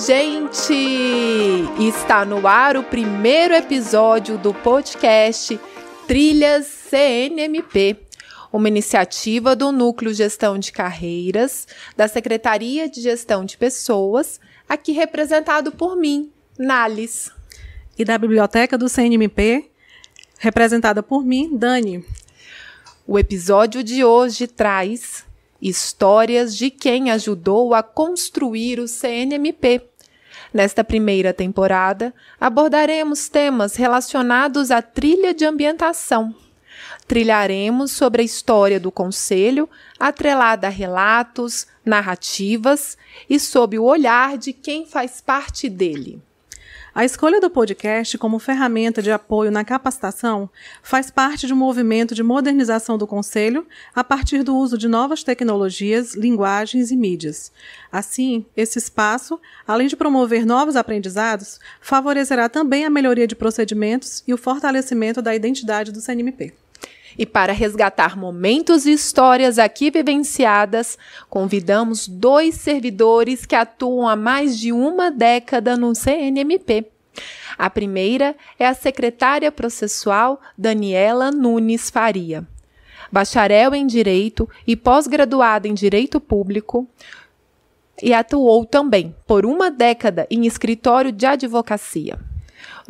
gente! Está no ar o primeiro episódio do podcast Trilhas CNMP, uma iniciativa do Núcleo Gestão de Carreiras da Secretaria de Gestão de Pessoas, aqui representado por mim, Nales. E da Biblioteca do CNMP, representada por mim, Dani. O episódio de hoje traz histórias de quem ajudou a construir o CNMP. Nesta primeira temporada, abordaremos temas relacionados à trilha de ambientação. Trilharemos sobre a história do Conselho, atrelada a relatos, narrativas e sob o olhar de quem faz parte dele. A escolha do podcast como ferramenta de apoio na capacitação faz parte de um movimento de modernização do Conselho a partir do uso de novas tecnologias, linguagens e mídias. Assim, esse espaço, além de promover novos aprendizados, favorecerá também a melhoria de procedimentos e o fortalecimento da identidade do CNMP. E para resgatar momentos e histórias aqui vivenciadas, convidamos dois servidores que atuam há mais de uma década no CNMP. A primeira é a secretária processual Daniela Nunes Faria. Bacharel em Direito e pós-graduada em Direito Público, e atuou também por uma década em escritório de advocacia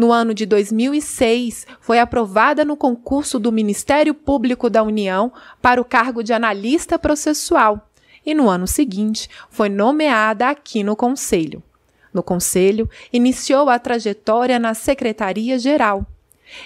no ano de 2006, foi aprovada no concurso do Ministério Público da União para o cargo de analista processual e, no ano seguinte, foi nomeada aqui no Conselho. No Conselho, iniciou a trajetória na Secretaria-Geral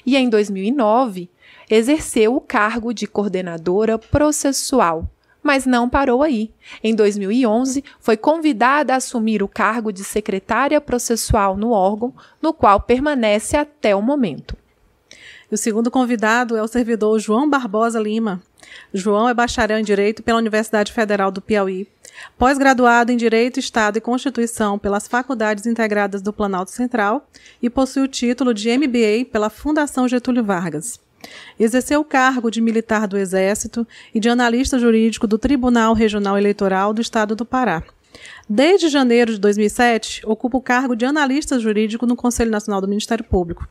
e, em 2009, exerceu o cargo de coordenadora processual mas não parou aí. Em 2011, foi convidada a assumir o cargo de secretária processual no órgão, no qual permanece até o momento. O segundo convidado é o servidor João Barbosa Lima. João é bacharel em Direito pela Universidade Federal do Piauí, pós-graduado em Direito, Estado e Constituição pelas Faculdades Integradas do Planalto Central e possui o título de MBA pela Fundação Getúlio Vargas. Exerceu o cargo de militar do Exército e de analista jurídico do Tribunal Regional Eleitoral do Estado do Pará. Desde janeiro de 2007, ocupa o cargo de analista jurídico no Conselho Nacional do Ministério Público.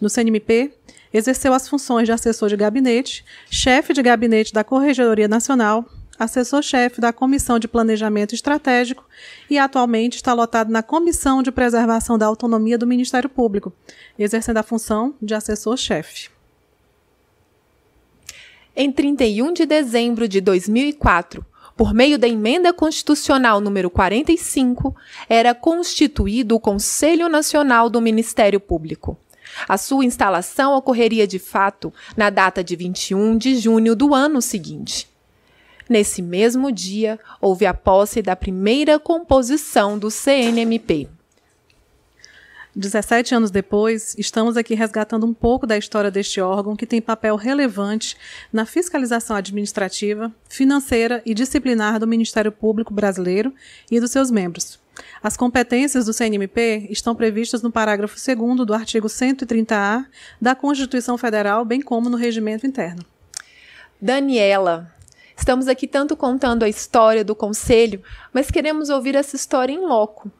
No CNMP, exerceu as funções de assessor de gabinete, chefe de gabinete da Corregedoria Nacional, assessor-chefe da Comissão de Planejamento Estratégico e atualmente está lotado na Comissão de Preservação da Autonomia do Ministério Público, exercendo a função de assessor-chefe em 31 de dezembro de 2004, por meio da emenda constitucional número 45, era constituído o Conselho Nacional do Ministério Público. A sua instalação ocorreria de fato na data de 21 de junho do ano seguinte. Nesse mesmo dia, houve a posse da primeira composição do CNMP. 17 anos depois, estamos aqui resgatando um pouco da história deste órgão que tem papel relevante na fiscalização administrativa, financeira e disciplinar do Ministério Público Brasileiro e dos seus membros. As competências do CNMP estão previstas no parágrafo 2 do artigo 130-A da Constituição Federal, bem como no regimento interno. Daniela, estamos aqui tanto contando a história do Conselho, mas queremos ouvir essa história em loco.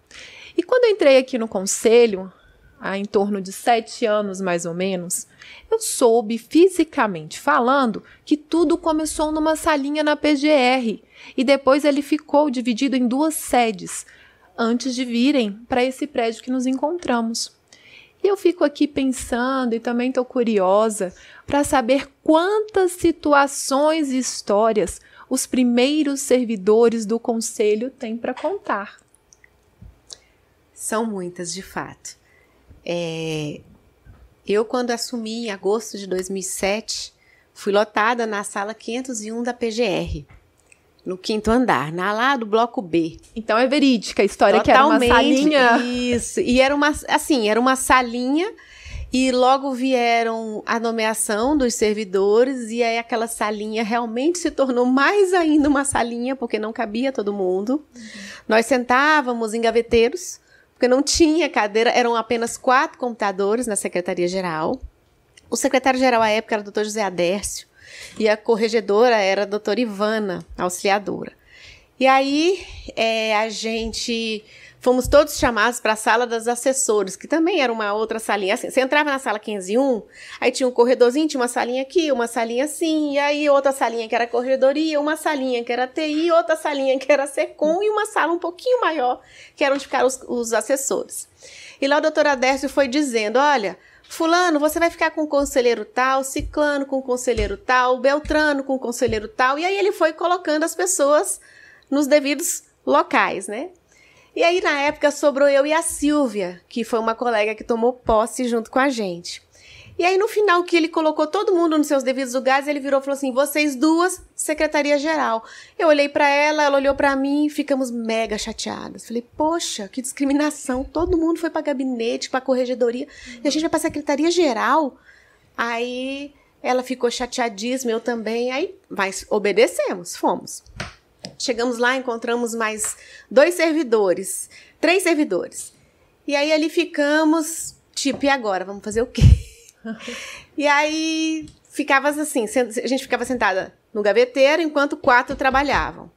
E quando eu entrei aqui no conselho, há em torno de sete anos mais ou menos, eu soube fisicamente falando que tudo começou numa salinha na PGR e depois ele ficou dividido em duas sedes antes de virem para esse prédio que nos encontramos. E eu fico aqui pensando e também estou curiosa para saber quantas situações e histórias os primeiros servidores do conselho têm para contar. São muitas, de fato. É, eu, quando assumi em agosto de 2007, fui lotada na sala 501 da PGR, no quinto andar, na lá do bloco B. Então é verídica a história Totalmente, que era uma salinha. Isso. E era uma assim, era uma salinha e logo vieram a nomeação dos servidores e aí aquela salinha realmente se tornou mais ainda uma salinha porque não cabia todo mundo. Uhum. Nós sentávamos em gaveteiros porque não tinha cadeira, eram apenas quatro computadores na Secretaria-Geral. O secretário-geral à época era o doutor José Adércio e a corregedora era a doutora Ivana, a auxiliadora. E aí é, a gente fomos todos chamados para a sala das assessores, que também era uma outra salinha. Assim, você entrava na sala 501, aí tinha um corredorzinho, tinha uma salinha aqui, uma salinha assim, e aí outra salinha que era corredoria, uma salinha que era TI, outra salinha que era SECOM e uma sala um pouquinho maior, que era onde ficaram os, os assessores. E lá o doutor Adércio foi dizendo: olha. Fulano, você vai ficar com o conselheiro tal, Ciclano com o conselheiro tal, Beltrano com o conselheiro tal. E aí ele foi colocando as pessoas nos devidos locais, né? E aí, na época, sobrou eu e a Silvia, que foi uma colega que tomou posse junto com a gente. E aí, no final, que ele colocou todo mundo nos seus devidos lugares, ele virou e falou assim: vocês duas, secretaria-geral. Eu olhei para ela, ela olhou para mim, ficamos mega chateadas. Falei: poxa, que discriminação. Todo mundo foi para gabinete, para corregedoria, uhum. e a gente vai para secretaria-geral. Aí ela ficou chateadíssima, eu também. Aí, mas obedecemos, fomos. Chegamos lá, encontramos mais dois servidores, três servidores. E aí ali ficamos, tipo, e agora? Vamos fazer o quê? e aí ficava assim, a gente ficava sentada no gaveteiro enquanto quatro trabalhavam.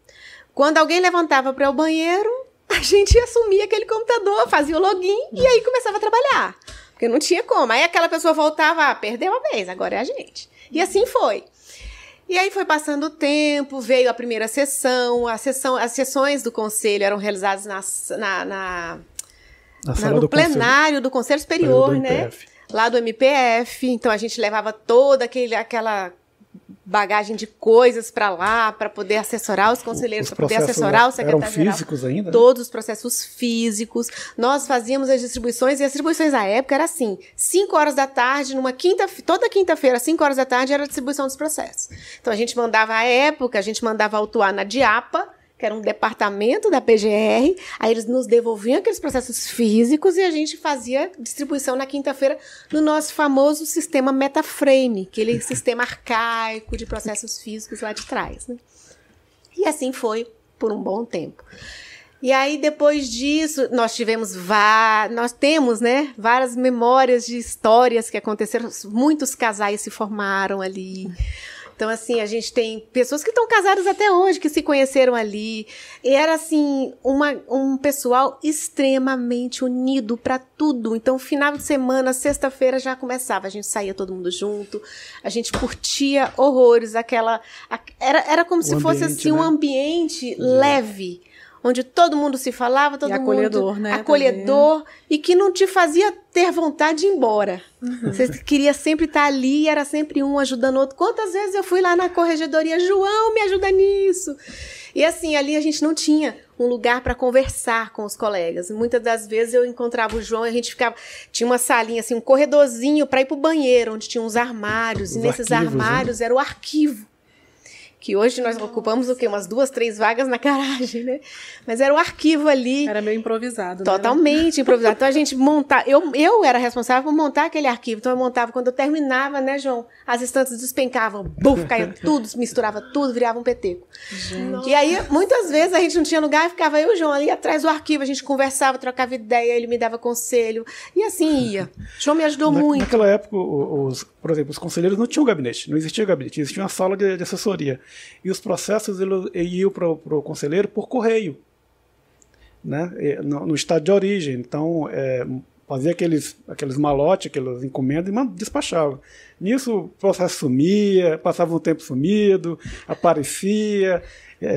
Quando alguém levantava para o banheiro, a gente assumia aquele computador, fazia o login e aí começava a trabalhar. Porque não tinha como. Aí aquela pessoa voltava, ah, perdeu uma vez, agora é a gente. E assim foi. E aí foi passando o tempo, veio a primeira sessão, a sessão as sessões do conselho eram realizadas na, na, na, na no do plenário conselho. do Conselho Superior, do né? Lá do MPF. Então a gente levava toda aquele, aquela bagagem de coisas para lá, para poder assessorar os conselheiros, para poder assessorar o secretário eram físicos geral, ainda? Né? Todos os processos físicos. Nós fazíamos as distribuições e as distribuições à época era assim, 5 horas da tarde, numa quinta, toda quinta-feira, 5 horas da tarde era a distribuição dos processos. Então a gente mandava à época, a gente mandava autuar na Diapa, que era um departamento da PGR, aí eles nos devolviam aqueles processos físicos e a gente fazia distribuição na quinta-feira no nosso famoso sistema Metaframe, aquele sistema arcaico de processos físicos lá de trás. Né? E assim foi por um bom tempo. E aí depois disso, nós tivemos nós temos, né, várias memórias de histórias que aconteceram, muitos casais se formaram ali. Então, assim, a gente tem pessoas que estão casadas até hoje, que se conheceram ali. E era, assim, uma, um pessoal extremamente unido para tudo. Então, final de semana, sexta-feira já começava. A gente saía todo mundo junto, a gente curtia horrores, aquela. A, era, era como o se ambiente, fosse, assim, né? um ambiente uhum. leve onde todo mundo se falava, todo e acolhedor, mundo né, acolhedor também. e que não te fazia ter vontade de ir embora. Uhum. Você queria sempre estar ali, era sempre um ajudando o outro. Quantas vezes eu fui lá na corregedoria, João, me ajuda nisso. E assim, ali a gente não tinha um lugar para conversar com os colegas. Muitas das vezes eu encontrava o João e a gente ficava. Tinha uma salinha, assim, um corredorzinho para ir para o banheiro, onde tinha uns armários. Os e nesses né? armários né? era o arquivo que hoje nós Nossa. ocupamos o quê? Umas duas, três vagas na garagem, né? Mas era um arquivo ali. Era meio improvisado. Né? Totalmente né? improvisado. Então a gente montar. Eu, eu era responsável por montar aquele arquivo. Então eu montava quando eu terminava, né, João? As estantes despencavam, buf, caía tudo, misturava tudo, virava um peteco. Gente. E aí, muitas vezes a gente não tinha lugar e ficava eu e o João ali atrás do arquivo. A gente conversava, trocava ideia, ele me dava conselho. E assim ia. O João me ajudou na, muito. Naquela época, os, por exemplo, os conselheiros não tinham gabinete, não existia gabinete, existia uma sala de, de assessoria e os processos iam para o conselheiro por correio, né? no, no estado de origem. Então, é, fazia aqueles, aqueles malotes, aquelas encomendas e despachava. Nisso o processo sumia, passava um tempo sumido, aparecia. É.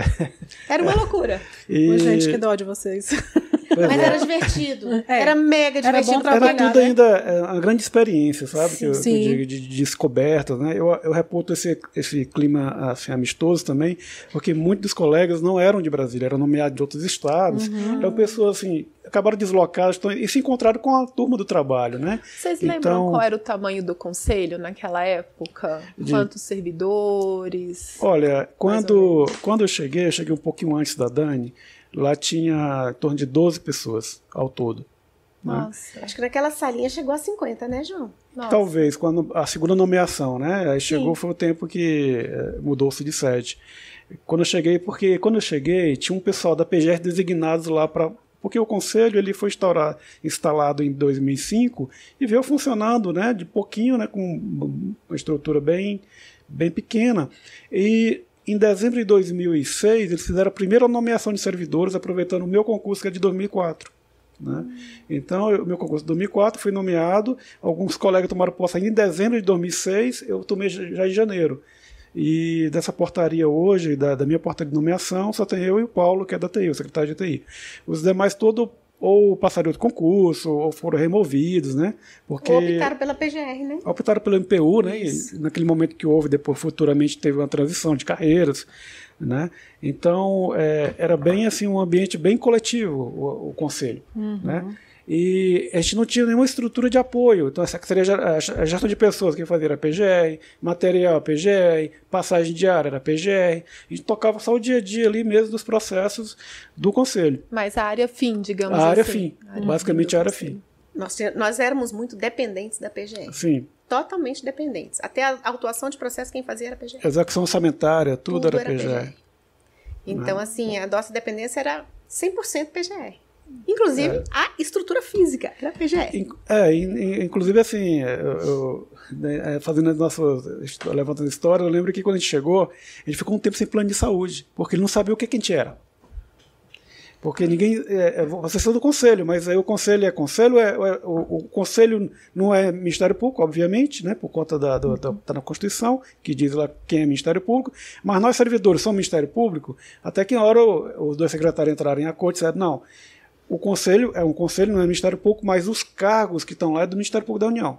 Era uma loucura. E... gente, que dó de vocês. Pois Mas é. era divertido. É. Era mega divertido. Era, era tudo né? ainda é, uma grande experiência, sabe? Sim, que eu, sim. de, de né? Eu, eu reputo esse, esse clima assim, amistoso também, porque muitos dos colegas não eram de Brasília, eram nomeados de outros estados. Uhum. Então, pessoas assim, acabaram deslocadas então, e se encontraram com a turma do trabalho, né? Vocês então, lembram qual era o tamanho do conselho naquela época? De, Quantos servidores? Olha, quando, quando eu cheguei, eu cheguei um pouquinho antes da Dani, Lá tinha em torno de 12 pessoas ao todo. Né? Nossa. Né? Acho que naquela salinha chegou a 50, né, João? Nossa. Talvez, quando a segunda nomeação, né? Aí chegou, Sim. foi o tempo que eh, mudou-se de sede. Quando eu cheguei, porque quando eu cheguei, tinha um pessoal da PGR designados lá para porque o conselho ele foi instaurar, instalado em 2005 e veio funcionando, né, de pouquinho, né, com uma estrutura bem bem pequena. E em dezembro de 2006, eles fizeram a primeira nomeação de servidores, aproveitando o meu concurso, que é de 2004. Né? Então, o meu concurso de 2004 fui nomeado, alguns colegas tomaram posse ainda em dezembro de 2006, eu tomei já em janeiro. E dessa portaria hoje, da, da minha portaria de nomeação, só tem eu e o Paulo, que é da TI, o secretário de TI. Os demais, todo ou passaram outro concurso, ou foram removidos, né? Porque ou optaram pela PGR, né? Optaram pelo MPU, né? naquele momento que houve, depois futuramente teve uma transição de carreiras, né? Então é, era bem assim um ambiente bem coletivo o, o conselho, uhum. né? E a gente não tinha nenhuma estrutura de apoio. Então, essa seria a gestão de pessoas que fazia era PGR, material PGR, passagem diária era PGR. A gente tocava só o dia a dia ali mesmo dos processos do conselho. Mas a área fim, digamos a assim. Área fim, a basicamente a área fim. Assim. Nós, nós éramos muito dependentes da PGR. Sim. Totalmente dependentes. Até a autuação de processo quem fazia era PGR. Execução orçamentária, tudo, tudo era, era PGR. PGR. Então, né? assim, a nossa dependência era 100% PGR. Inclusive, é. a estrutura física da PGE. É, inclusive, assim, eu, eu, né, é, fazendo as nossas levantando história, eu lembro que quando a gente chegou, a gente ficou um tempo sem plano de saúde, porque ele não sabia o que, que a gente era. Porque uhum. ninguém. É, é, vocês são do conselho, mas aí o conselho é conselho, é, é o, o, conselho não é Ministério Público, obviamente, né, por conta da, do, da, uhum. tá na Constituição, que diz lá quem é Ministério Público, mas nós servidores somos Ministério Público, até que na hora os dois secretários entrarem em acordo e disseram: não, o conselho é um conselho, não né, é Ministério Público, mas os cargos que estão lá é do Ministério Público da União.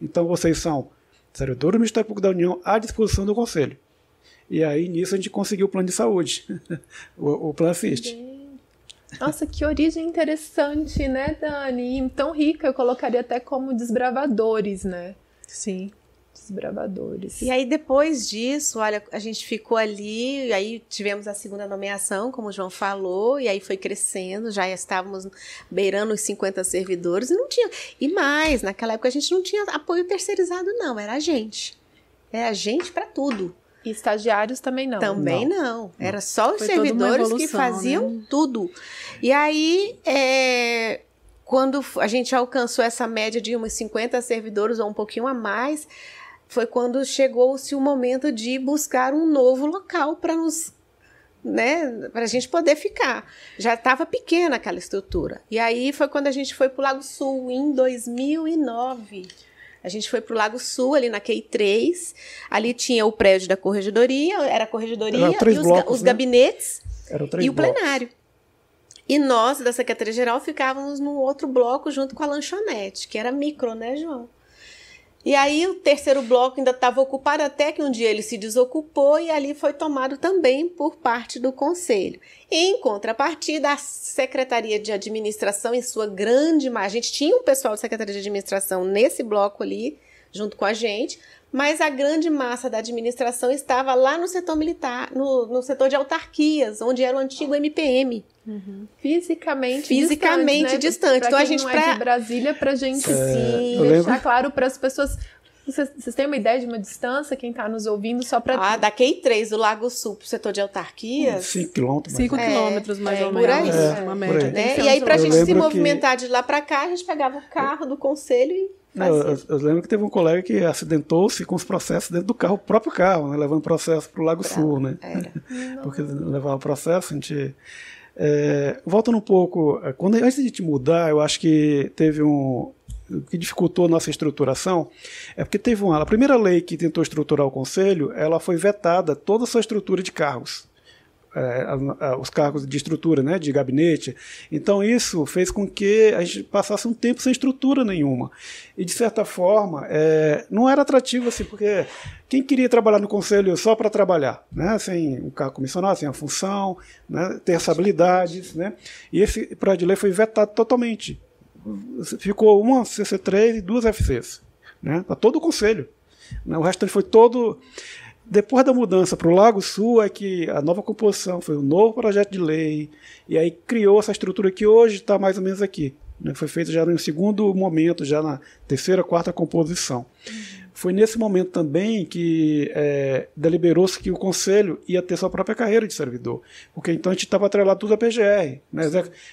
Então vocês são servidor do Ministério Público da União à disposição do conselho. E aí nisso a gente conseguiu o plano de saúde, o, o plano assiste. Nossa, que origem interessante, né, Dani? tão rica, eu colocaria até como desbravadores, né? Sim bravadores. E aí depois disso, olha, a gente ficou ali, aí tivemos a segunda nomeação, como o João falou, e aí foi crescendo, já estávamos beirando os 50 servidores e não tinha. E mais, naquela época a gente não tinha apoio terceirizado, não, era a gente. Era a gente para tudo. E estagiários também não. Também não. não. Era só os Foi servidores que faziam né? tudo. E aí, é, quando a gente alcançou essa média de uns 50 servidores ou um pouquinho a mais, foi quando chegou-se o momento de buscar um novo local para nos né, para a gente poder ficar. Já estava pequena aquela estrutura. E aí foi quando a gente foi para o Lago Sul em 2009. A gente foi para o Lago Sul, ali na Q3. Ali tinha o prédio da corregedoria, era a corregedoria, era e os, blocos, os né? gabinetes e o blocos. plenário. E nós, da Secretaria-Geral, ficávamos num outro bloco junto com a lanchonete, que era micro, né, João? E aí o terceiro bloco ainda estava ocupado até que um dia ele se desocupou e ali foi tomado também por parte do conselho. Em contrapartida, a Secretaria de Administração, em sua grande maioria, a gente tinha um pessoal da Secretaria de Administração nesse bloco ali, junto com a gente, mas a grande massa da administração estava lá no setor militar, no, no setor de autarquias, onde era o antigo MPM. Uhum. Fisicamente, fisicamente distante. Né? distante. Então a gente não é pra... é de Brasília para gente é, sim, deixar claro para as pessoas vocês, vocês têm uma ideia de uma distância, quem está nos ouvindo, só para. Ah, da Q3, do Lago Sul para o setor de autarquias? 5 quilômetros. 5 quilômetros, mais ou menos. É, por aí. É, é, uma média. Né? E aí, para a gente se movimentar que... de lá para cá, a gente pegava o carro do conselho e eu, eu, lembro que teve um colega que acidentou-se com os processos dentro do carro, o próprio carro, né, levando processo para o Lago pra, Sul, né? Porque levava processo, a gente. É, voltando um pouco, quando, antes de te mudar, eu acho que teve um o que dificultou nossa estruturação é porque teve uma. A primeira lei que tentou estruturar o Conselho, ela foi vetada toda a sua estrutura de cargos. É, a, a, os cargos de estrutura, né, de gabinete. Então isso fez com que a gente passasse um tempo sem estrutura nenhuma. E de certa forma, é, não era atrativo assim, porque quem queria trabalhar no conselho só para trabalhar, né, sem um cargo comissionado, sem a função, né, ter as habilidades, né. E esse projeto de lei foi vetado totalmente ficou uma CC3 e duas FCs. Né? Tá todo o conselho. Né? O restante foi todo. Depois da mudança para o Lago Sul, é que a nova composição foi um novo projeto de lei, e aí criou essa estrutura que hoje está mais ou menos aqui. Né? Foi feito já no segundo momento, já na terceira, quarta composição. Uhum. Foi nesse momento também que é, deliberou-se que o Conselho ia ter sua própria carreira de servidor, porque então a gente estava atrelado tudo à PGR. Né?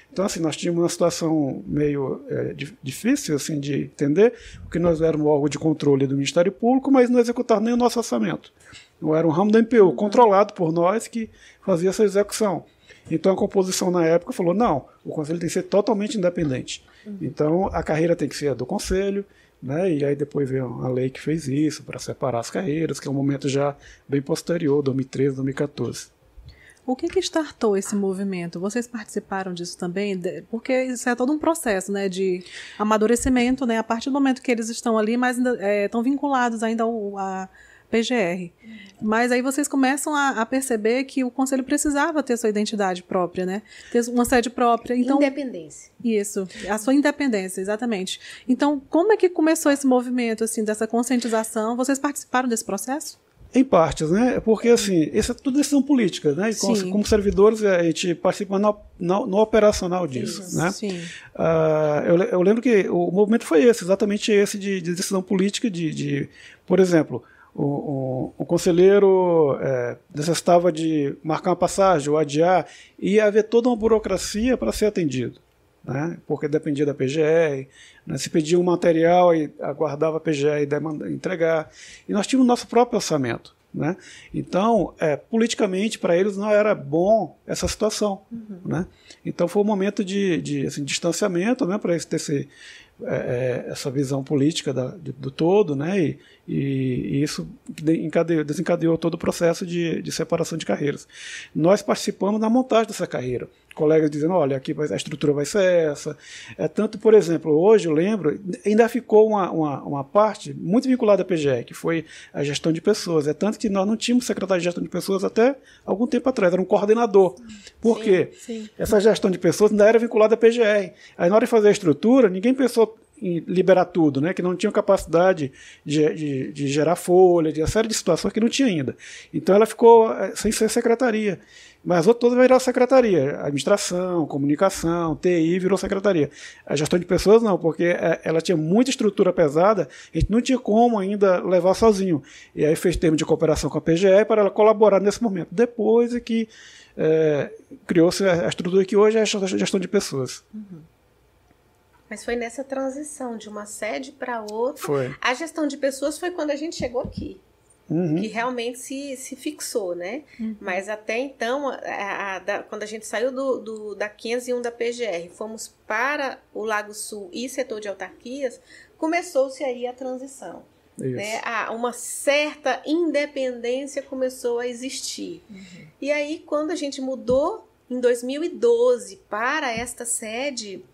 Então, assim, nós tínhamos uma situação meio é, difícil assim, de entender, porque nós éramos algo de controle do Ministério Público, mas não executar nem o nosso orçamento. Não era um ramo da MPU, controlado por nós, que fazia essa execução. Então a composição na época falou: não, o conselho tem que ser totalmente independente. Uhum. Então a carreira tem que ser do conselho, né? E aí depois veio a lei que fez isso para separar as carreiras, que é um momento já bem posterior, 2013, 2014. O que que startou esse movimento? Vocês participaram disso também? Porque isso é todo um processo, né, de amadurecimento, né? A partir do momento que eles estão ali, mas ainda, é, estão vinculados ainda ao, a, PGR. Mas aí vocês começam a, a, perceber que o conselho precisava ter sua identidade própria, né? Ter uma sede própria. Então, independência. Isso, a sua independência, exatamente. Então, como é que começou esse movimento, assim, dessa conscientização? Vocês participaram desse processo? Em partes, né? Porque, assim, isso é tudo decisão política, né? E como, como servidores, a gente participa no, no, no operacional disso, isso, né? Sim. Ah, eu, eu, lembro que o movimento foi esse, exatamente esse de, de decisão política, de, de, por exemplo, o, o, o conselheiro é, necessitava de marcar uma passagem ou adiar, e haver toda uma burocracia para ser atendido. Né? porque dependia da PGR, né? se pedia um material e aguardava a PGR e entregar, e nós tínhamos nosso próprio orçamento. Né? Então, é, politicamente, para eles não era bom essa situação. Uhum. Né? Então, foi um momento de, de assim, distanciamento né, para esse, esse, é, é, essa visão política da, do todo, né? E, e, e isso desencadeou, desencadeou, todo o processo de, de separação de carreiras. Nós participamos da montagem dessa carreira colegas dizendo, olha, aqui a estrutura vai ser essa. É, tanto, por exemplo, hoje eu lembro, ainda ficou uma, uma, uma, parte muito vinculada à PGE, que foi a gestão de pessoas. É tanto que nós não tínhamos secretário de gestão de pessoas até algum tempo atrás, era um coordenador. Por sim, quê? Sim. Essa gestão de pessoas ainda era vinculada à PGR. Aí na hora de fazer a estrutura, ninguém pensou em liberar tudo, né? que não tinha capacidade de, de, de gerar folha, de uma série de situações que não tinha ainda. Então ela ficou eh, sem ser secretaria. Mas outro todo vai virar secretaria. Administração, comunicação, TI virou secretaria. A gestão de pessoas não, porque é, ela tinha muita estrutura pesada, a gente não tinha como ainda levar sozinho. E aí fez termo de cooperação com a PGE para ela colaborar nesse momento. Depois é que é, criou-se a estrutura que hoje é a gestão de pessoas. Uhum. Mas foi nessa transição de uma sede para outra. Foi. A gestão de pessoas foi quando a gente chegou aqui. Uhum. que realmente se, se fixou, né? Uhum. Mas até então, a, a, da, quando a gente saiu do, do, da 501 da PGR, fomos para o Lago Sul e setor de autarquias, começou-se aí a transição. Né? Ah, uma certa independência começou a existir. Uhum. E aí, quando a gente mudou em 2012 para esta sede,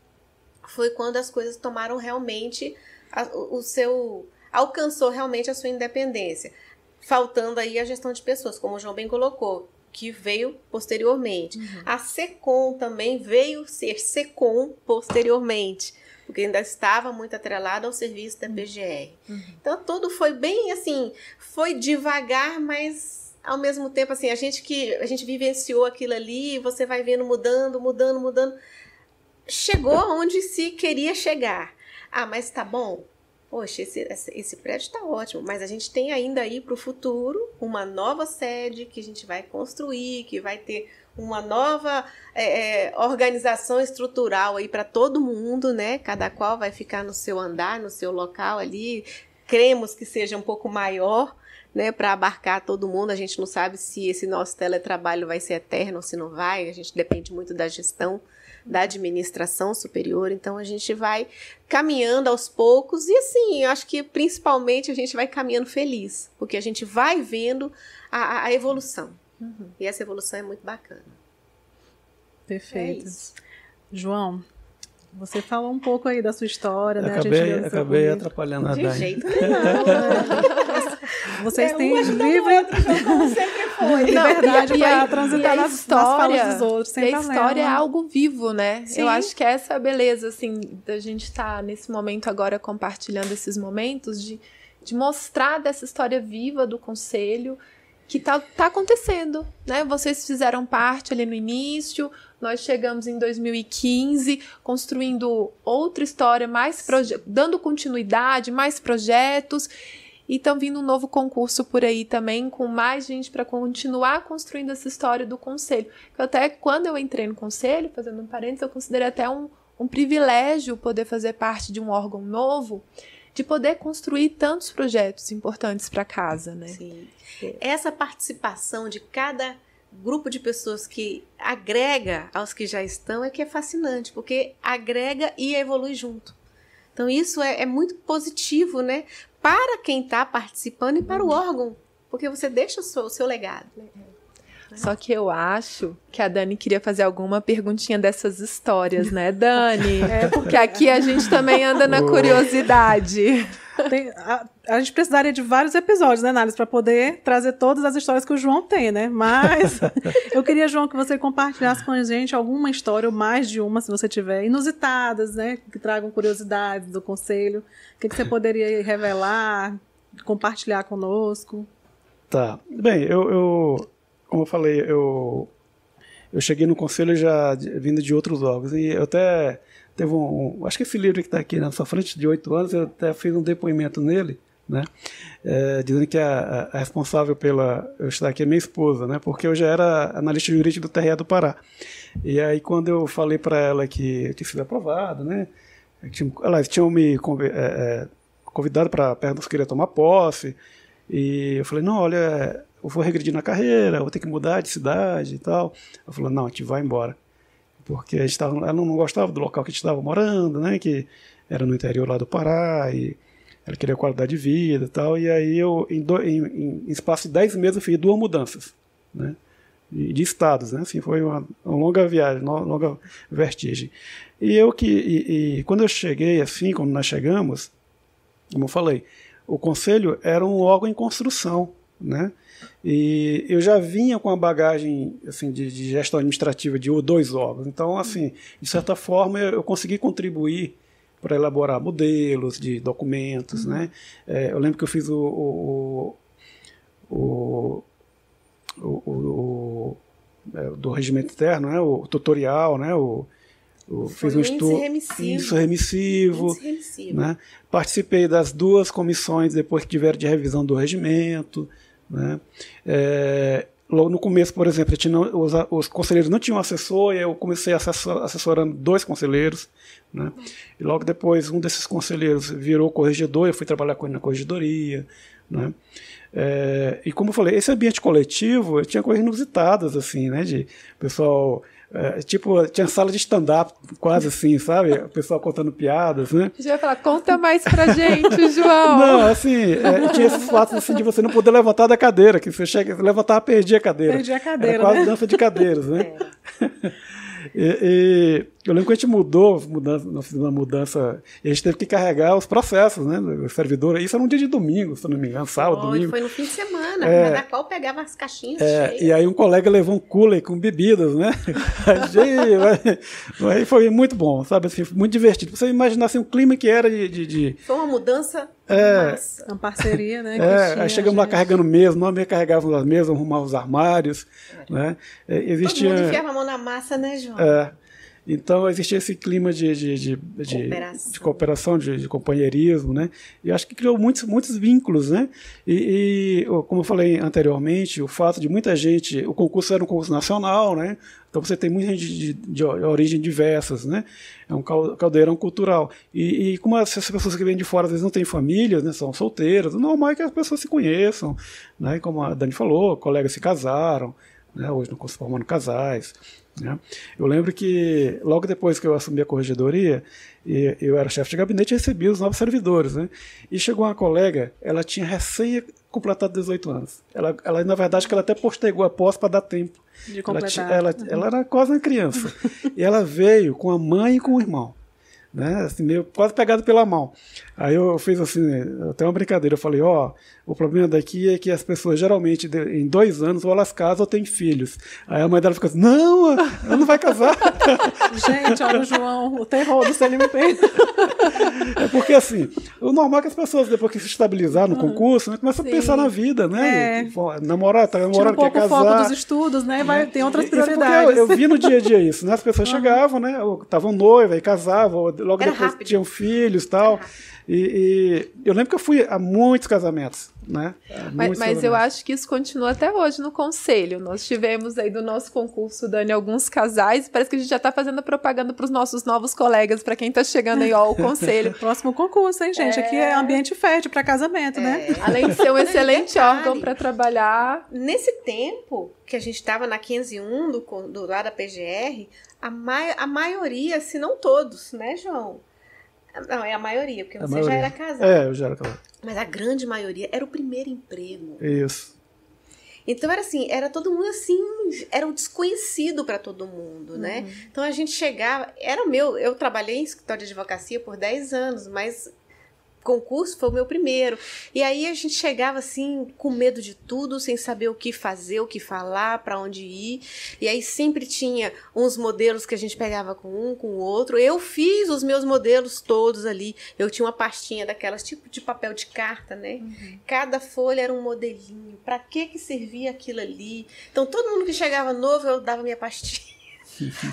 foi quando as coisas tomaram realmente a, o seu. alcançou realmente a sua independência faltando aí a gestão de pessoas, como o João bem colocou, que veio posteriormente. Uhum. A SECOM também veio ser SECOM posteriormente, porque ainda estava muito atrelada ao serviço da PGR. Uhum. Então tudo foi bem assim, foi devagar, mas ao mesmo tempo assim, a gente que a gente vivenciou aquilo ali, você vai vendo mudando, mudando, mudando. Chegou onde se queria chegar. Ah, mas tá bom? poxa, esse, esse prédio está ótimo, mas a gente tem ainda aí para o futuro uma nova sede que a gente vai construir, que vai ter uma nova é, é organização estrutural aí para todo mundo, né? Cada qual vai ficar no seu andar, no seu local ali. Cremos que seja um pouco maior, né, para abarcar todo mundo. A gente não sabe se esse nosso teletrabalho vai ser eterno ou se não vai. A gente depende muito da gestão da administração superior. Então a gente vai caminhando aos poucos e assim, eu acho que principalmente a gente vai caminhando feliz, porque a gente vai vendo a, a evolução. Uhum. E essa evolução é muito bacana. Perfeito. É João, você falou um pouco aí da sua história, eu né? Acabei, acabei atrapalhando a De jeito nenhum. Vocês é, têm livre. Outro, então, como sempre foi. Liberdade para transitar nas, história, nas falas dos outros. Sem a história é algo vivo, né? Sim. Eu acho que essa é a beleza, assim, da gente estar tá nesse momento agora compartilhando esses momentos de, de mostrar dessa história viva do conselho que tá, tá acontecendo, né? Vocês fizeram parte ali no início, nós chegamos em 2015 construindo outra história, mais dando continuidade, mais projetos. E estão vindo um novo concurso por aí também, com mais gente para continuar construindo essa história do conselho. Eu até quando eu entrei no conselho, fazendo um parênteses, eu considerei até um, um privilégio poder fazer parte de um órgão novo de poder construir tantos projetos importantes para casa, né? Sim. Essa participação de cada grupo de pessoas que agrega aos que já estão é que é fascinante, porque agrega e evolui junto. Então isso é, é muito positivo, né? para quem está participando e para o órgão, porque você deixa o seu, o seu legado. Só que eu acho que a Dani queria fazer alguma perguntinha dessas histórias, né, Dani? É, porque aqui a gente também anda na curiosidade. Tem, a, a gente precisaria de vários episódios, né, Nálias, para poder trazer todas as histórias que o João tem, né? Mas eu queria, João, que você compartilhasse com a gente alguma história, ou mais de uma, se você tiver, inusitadas, né? Que tragam curiosidades do conselho. O que, que você poderia revelar, compartilhar conosco? Tá. Bem, eu, eu como eu falei, eu, eu cheguei no conselho já de, vindo de outros órgãos. E eu até teve um, um, acho que esse livro que está aqui na sua frente de oito anos eu até fiz um depoimento nele né? É, dizendo que a, a, responsável pela eu estar aqui é minha esposa, né? Porque eu já era analista jurídico do TRE do Pará. E aí quando eu falei para ela que eu tinha sido aprovado, né? Tinha, elas tinham me eh, eh, convidado para perguntar se queria tomar posse. E eu falei, não, olha, eu vou regredir na carreira, vou ter que mudar de cidade e tal. Ela falou, não, a gente vai embora. Porque a gente tava, ela não gostava do local que a gente estava morando, né? Que era no interior lá do Pará e ela queria qualidade de vida e tal. E aí eu, em, do, em, em espaço de 10 meses, eu fiz duas mudanças, né? De, de estados, né? Assim, foi uma, uma longa viagem, uma longa vertigem. E eu que, e, e, quando eu cheguei, assim, quando nós chegamos, como eu falei, o conselho era um órgão em construção, né? E eu já vinha com a bagagem assim, de, de, gestão administrativa de dois órgãos. Então, assim, de certa forma, eu, eu consegui contribuir para elaborar modelos de documentos, uhum. né? É, eu lembro que eu fiz o, o, o, o é, do regimento interno, né? O tutorial, né? O, o fiz um estudo isso remissivo, né? Participei das duas comissões depois que tiveram de revisão do regimento, né? É, logo no começo, por exemplo, os, os, conselheiros não tinham assessor, e eu comecei assessor, assessorando dois conselheiros. Né? E logo depois, um desses conselheiros virou corregedor, eu fui trabalhar com ele na corregedoria. Né? É, e como eu falei, esse ambiente coletivo, eu tinha coisas inusitadas, assim, né, de pessoal é, tipo, tinha sala de stand-up, quase assim, sabe? O pessoal contando piadas, né? Já ia falar, conta mais pra gente, João. não, assim, é, tinha esses fatos assim, de você não poder levantar da cadeira, que você chega, levantava, perdia a cadeira. Perdi a cadeira. Era né? quase dança de cadeiras, né? É. E, e, eu lembro que a gente mudou, mudança, uma mudança, e a gente teve que carregar os processos, né? O servidor. Isso era um dia de domingo, se não me engano, sábado, foi, domingo. Foi no fim de semana, é, na qual pegava as caixinhas é, E aí um colega levou um cooler com bebidas, né? aí foi muito bom, sabe? Assim, muito divertido. você imaginar assim, o clima que era de. de, de... Foi uma mudança é, Nossa, é uma parceria, né? É, tinha, aí chegamos lá carregando mesmo, nós mesmo carregávamos as mesas, arrumávamos os armários, né? é. Existia... Todo mundo enfiava a mão na massa, né, João? É, então, existia esse clima de, de, de, de cooperação, de, cooperação, de, de companheirismo, né? E acho que criou muitos, muitos vínculos, né? E, e, como eu falei anteriormente, o fato de muita gente... O concurso era um concurso nacional, né? Então, você tem muita gente de, de origem diversas, né? É um caldeirão cultural. E, e como essas pessoas que vêm de fora, às vezes, não têm famílias, né? São solteiras, o normal é que as pessoas se conheçam, né? Como a Dani falou, colegas se casaram, né? hoje não curso formando casais. Né? Eu lembro que logo depois que eu assumi a corregedoria, e eu era chefe de gabinete e recebi os novos servidores. Né? E chegou uma colega, ela tinha recém completado 18 anos. Ela, ela na verdade, que ela até postergou a posse para dar tempo. De completar. Ela, ela, uhum. ela era quase uma criança. e ela veio com a mãe e com o irmão né? Assim, meio quase pegado pela mão. Aí eu fiz assim, até uma brincadeira, eu falei, ó, oh, o problema daqui é que as pessoas geralmente em dois anos ou elas casam ou têm filhos. Aí a mãe dela fica assim, não, ela não vai casar. Gente, olha o João, o terror do CNP. é porque assim, o normal é que as pessoas, depois que se estabilizar no concurso, né, começam Sim. a pensar na vida, né? É. Namorar, tá namorando, um pouco quer casar. O foco dos estudos, né? Vai, tem outras prioridades. Eu, eu, vi no dia a dia isso, né? As pessoas uhum. chegavam, né? Estavam noivas, e casavam, logo Era depois rápido. tinham filhos e tal. E, e, eu lembro que eu fui a muitos casamentos, né? Muitos mas, mas eu acho que isso continua até hoje no conselho. Nós tivemos aí do nosso concurso, Dani, alguns casais. Parece que a gente já está fazendo propaganda para os nossos novos colegas, para quem está chegando aí ao conselho. Próximo concurso, hein, gente? É... Aqui é ambiente fértil para casamento, né? é... né? Além de ser um excelente detalhe, órgão para trabalhar. Nesse tempo que a gente estava na 501 do, do, lá da PGR, a, mai a maioria, se não todos, né, João? Não, é a maioria, porque é a você maioria. já era casado. É, eu já era casado. Mas a grande maioria era o primeiro emprego. Isso. Então era assim, era todo mundo assim, era um desconhecido para todo mundo, né? Uhum. Então a gente chegava, era o meu, eu trabalhei em escritório de advocacia por 10 anos, mas concurso foi o meu primeiro. E aí a gente chegava assim com medo de tudo, sem saber o que fazer, o que falar, para onde ir. E aí sempre tinha uns modelos que a gente pegava com um, com o outro. Eu fiz os meus modelos todos ali. Eu tinha uma pastinha daquelas tipo de papel de carta, né? Uhum. Cada folha era um modelinho. Para que que servia aquilo ali? Então todo mundo que chegava novo eu dava minha pastinha.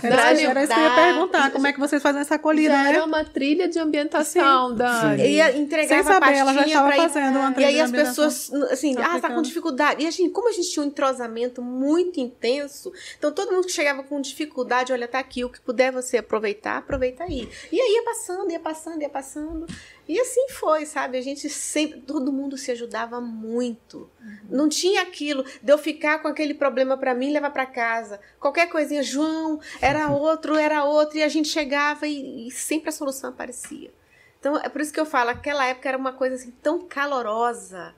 Dani, era isso que eu ia perguntar, como é que vocês fazem essa acolhida, né? Era uma trilha de ambientação, Sim. Dani. Sim. E entregava Sem saber, ela já estava fazendo uma trilha E aí as pessoas, assim, ah, tá com dificuldade. E a assim, gente, como a gente tinha um entrosamento muito intenso, então todo mundo que chegava com dificuldade, olha, tá aqui, o que puder você aproveitar, aproveita aí. E aí ia passando, ia passando, ia passando. E assim foi, sabe? A gente sempre, todo mundo se ajudava muito. Uhum. Não tinha aquilo de eu ficar com aquele problema para mim e levar para casa. Qualquer coisinha, João, era uhum. outro, era outro, e a gente chegava e, e sempre a solução aparecia. Então, é por isso que eu falo, aquela época era uma coisa assim tão calorosa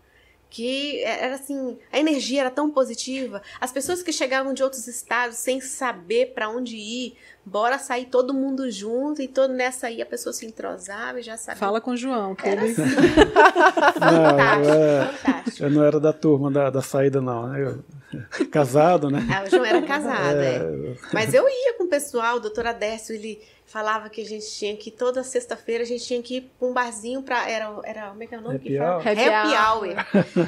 que é, era assim, a energia era tão positiva, as pessoas que chegavam de outros estados sem saber para onde ir, bora sair todo mundo junto e todo nessa aí a pessoa se entrosava e já sabe Fala com o João, que ele... Assim. fantástico, eu, é. fantástico. Eu não era da turma da, da saída, não. Né? Eu, casado, né? Ah, o João era casado, é. é. Mas eu ia com o pessoal, o doutor Adécio, ele falava que a gente tinha que toda sexta-feira a gente tinha que ir para um barzinho para era era como é que é o nome happy que Happy, hour.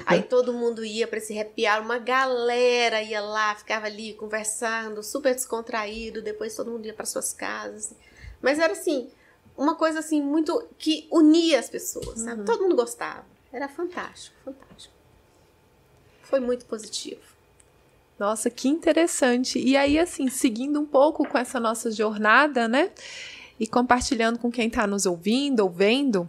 Aí todo mundo ia para esse happy hour, uma galera ia lá, ficava ali conversando, super descontraído, depois todo mundo para suas casas. Assim. Mas era assim, uma coisa assim muito que unia as pessoas, sabe? Uhum. Todo mundo gostava. Era fantástico, fantástico. Foi muito positivo. Nossa, que interessante. E aí, assim, seguindo um pouco com essa nossa jornada, né? E compartilhando com quem está nos ouvindo ou vendo,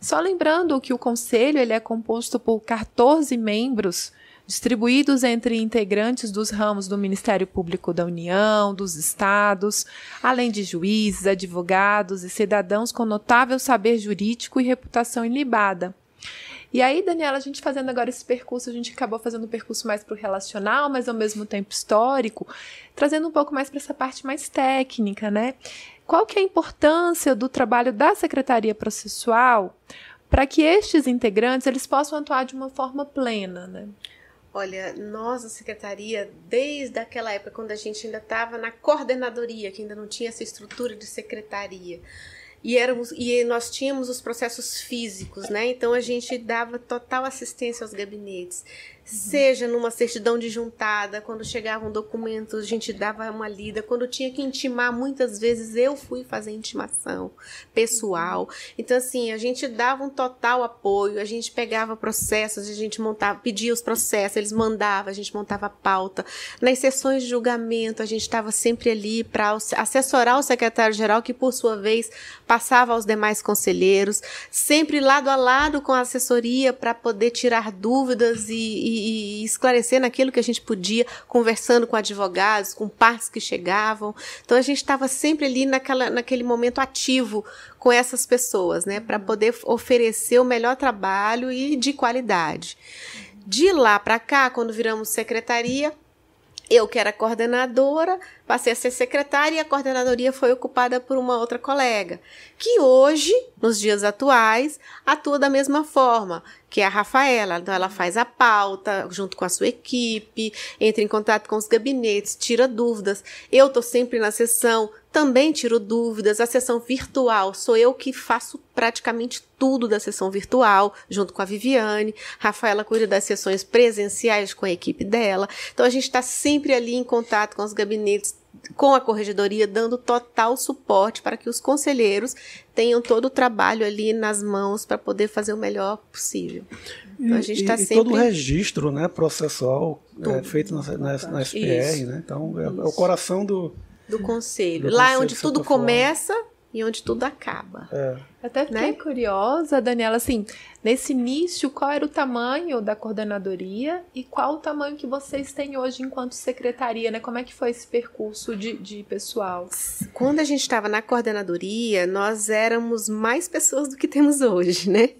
só lembrando que o conselho ele é composto por 14 membros distribuídos entre integrantes dos ramos do Ministério Público da União, dos estados, além de juízes, advogados e cidadãos com notável saber jurídico e reputação ilibada. E aí, Daniela, a gente fazendo agora esse percurso, a gente acabou fazendo um percurso mais para o relacional, mas ao mesmo tempo histórico, trazendo um pouco mais para essa parte mais técnica, né? Qual que é a importância do trabalho da Secretaria Processual para que estes integrantes eles possam atuar de uma forma plena, né? Olha, nós, a secretaria, desde aquela época, quando a gente ainda estava na coordenadoria, que ainda não tinha essa estrutura de secretaria, e, éramos, e nós tínhamos os processos físicos, né? Então a gente dava total assistência aos gabinetes seja numa certidão de juntada, quando chegavam documentos, a gente dava uma lida, quando tinha que intimar, muitas vezes eu fui fazer intimação pessoal. Então, assim, a gente dava um total apoio, a gente pegava processos, a gente montava, pedia os processos, eles mandavam, a gente montava pauta. Nas sessões de julgamento, a gente estava sempre ali para assessorar o secretário-geral, que por sua vez passava aos demais conselheiros, sempre lado a lado com a assessoria para poder tirar dúvidas e, e e, esclarecendo aquilo que a gente podia, conversando com advogados, com partes que chegavam. Então a gente estava sempre ali naquela, naquele momento ativo com essas pessoas, né, para uhum. poder oferecer o melhor trabalho e de qualidade. De lá para cá, quando viramos secretaria, eu que era coordenadora, Passei a ser secretária e a coordenadoria foi ocupada por uma outra colega, que hoje, nos dias atuais, atua da mesma forma, que é a Rafaela. Então, ela faz a pauta junto com a sua equipe, entra em contato com os gabinetes, tira dúvidas. Eu estou sempre na sessão, também tiro dúvidas. A sessão virtual, sou eu que faço praticamente tudo da sessão virtual, junto com a Viviane. Rafaela cuida das sessões presenciais com a equipe dela. Então, a gente está sempre ali em contato com os gabinetes, com a corregedoria dando total suporte para que os conselheiros tenham todo o trabalho ali nas mãos para poder fazer o melhor possível. Então, e, a gente está sempre... todo o registro né, processual é, feito na, na, na SPR, né? então é, é, o coração do... Do conselho. Do Lá é conselho, é onde tudo começa e onde tudo acaba. É. Até fiquei né? curiosa, Daniela, assim, nesse início, qual era o tamanho da coordenadoria e qual o tamanho que vocês têm hoje enquanto secretaria, né? Como é que foi esse percurso de, de pessoal? Quando a gente estava na coordenadoria, nós éramos mais pessoas do que temos hoje, né?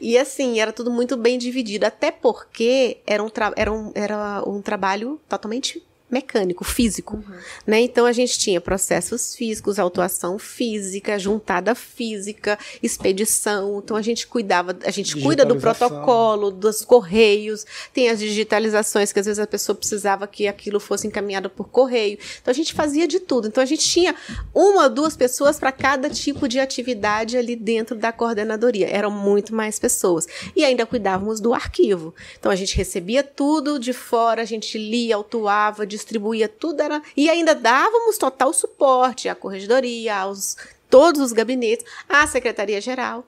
E assim, era tudo muito bem dividido, até porque era um, era um, era um trabalho totalmente mecânico, físico. Uhum. Né? Então a gente tinha processos físicos, autuação física, juntada física, expedição. Então a gente cuidava, a gente cuida do protocolo, dos correios, tem as digitalizações que às vezes a pessoa precisava que aquilo fosse encaminhado por correio. Então a gente fazia de tudo. Então a gente tinha uma ou duas pessoas para cada tipo de atividade ali dentro da coordenadoria. Eram muito mais pessoas. E ainda cuidávamos do arquivo. Então a gente recebia tudo de fora, a gente lia, autuava, de distribuía tudo, era, e ainda dávamos total suporte à corregedoria, aos todos os gabinetes, à Secretaria-Geral.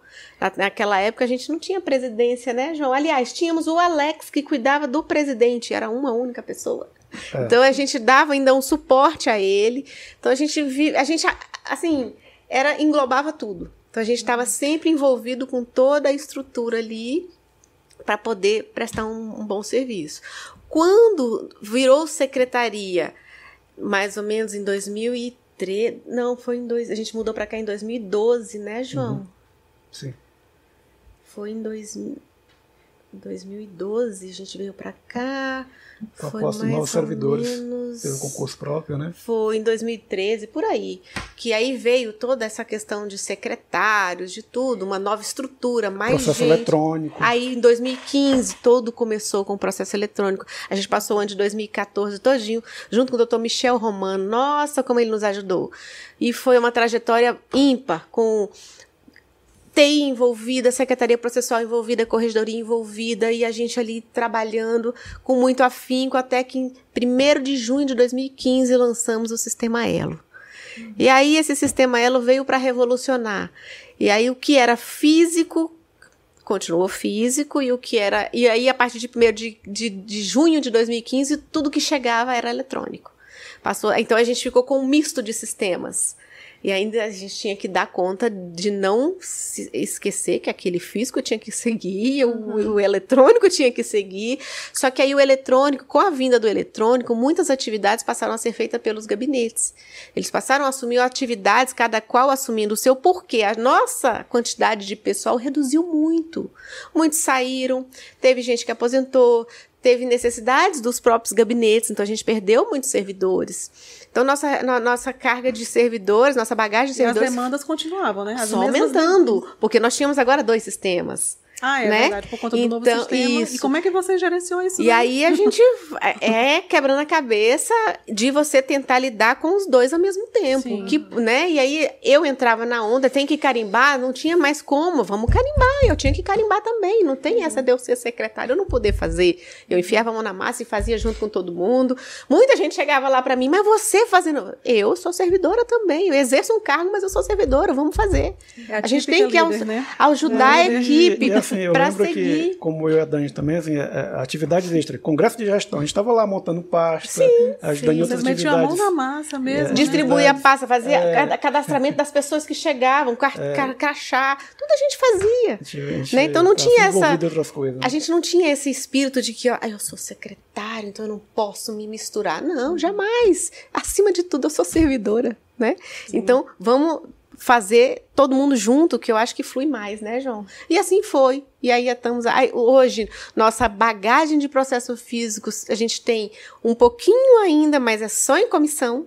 Naquela época a gente não tinha presidência, né, João? Aliás, tínhamos o Alex que cuidava do presidente, era uma única pessoa. É. Então a gente dava ainda um suporte a ele. Então a gente vi, a gente assim, era englobava tudo. Então a gente estava uhum. sempre envolvido com toda a estrutura ali para poder prestar um, um bom serviço. Quando virou secretaria, mais ou menos em 2003, não, foi em dois, a gente mudou para cá em 2012, né, João? Uhum. Sim. Foi em 2000 em 2012 a gente veio para cá. Proposta foi mais novos servidores. Menos... concurso próprio, né? Foi em 2013, por aí. Que aí veio toda essa questão de secretários, de tudo, uma nova estrutura, mais Processo gente. eletrônico. Aí em 2015 todo começou com o processo eletrônico. A gente passou o ano de 2014 todinho, junto com o doutor Michel Romano. Nossa, como ele nos ajudou. E foi uma trajetória ímpar com TI envolvida, Secretaria Processual envolvida, Corregedoria envolvida, e a gente ali trabalhando com muito afinco, até que em 1 de junho de 2015 lançamos o Sistema Elo. E aí esse Sistema Elo veio para revolucionar. E aí o que era físico continuou físico e o que era e aí a partir de 1 de, de, de junho de 2015 tudo que chegava era eletrônico passou então a gente ficou com um misto de sistemas e ainda a gente tinha que dar conta de não esquecer que aquele físico tinha que seguir, o, uhum. o eletrônico tinha que seguir. Só que aí o eletrônico, com a vinda do eletrônico, muitas atividades passaram a ser feitas pelos gabinetes. Eles passaram a assumir atividades, cada qual assumindo o seu porquê. A nossa quantidade de pessoal reduziu muito. Muitos saíram, teve gente que aposentou, teve necessidades dos próprios gabinetes, então a gente perdeu muitos servidores. Então, nossa, no, nossa carga de servidores, nossa bagagem de servidores. E as demandas continuavam, né? As só aumentando, demandas. porque nós tínhamos agora dois sistemas. Ah, é né? verdade, por conta do então, novo sistema. Isso. E como é que você gerenciou isso? E né? aí a gente é, é quebrando a cabeça de você tentar lidar com os dois ao mesmo tempo. Sim. Que, né? E aí eu entrava na onda, tem que carimbar, não tinha mais como, vamos carimbar. Eu tinha que carimbar também, não tem essa uhum. de eu ser secretária, eu não poder fazer. Eu enfiava a mão na massa e fazia junto com todo mundo. Muita gente chegava lá para mim, mas você fazendo... Eu sou servidora também, eu exerço um cargo, mas eu sou servidora, vamos fazer. É a, a gente tem que líder, né? ajudar é a, a né? equipe, é assim, eu lembro seguir... que, como eu e a Dani também, assim, é, é, atividades extras, congresso de gestão, a gente estava lá montando pasta, sim, ajudando sim, em outras atividades. a mão na massa mesmo. É, né? Distribuía pasta, fazia é... cadastramento das pessoas que chegavam, é... crachá, tudo a gente fazia. gente, a gente, né? Então não tinha essa... Coisas, né? A gente não tinha esse espírito de que, ó, ah, eu sou secretário, então eu não posso me misturar. Não, jamais. Acima de tudo, eu sou servidora, né? Então, vamos fazer todo mundo junto, que eu acho que flui mais, né, João? E assim foi. E aí estamos. Aí, hoje, nossa bagagem de processo físico, a gente tem um pouquinho ainda, mas é só em comissão.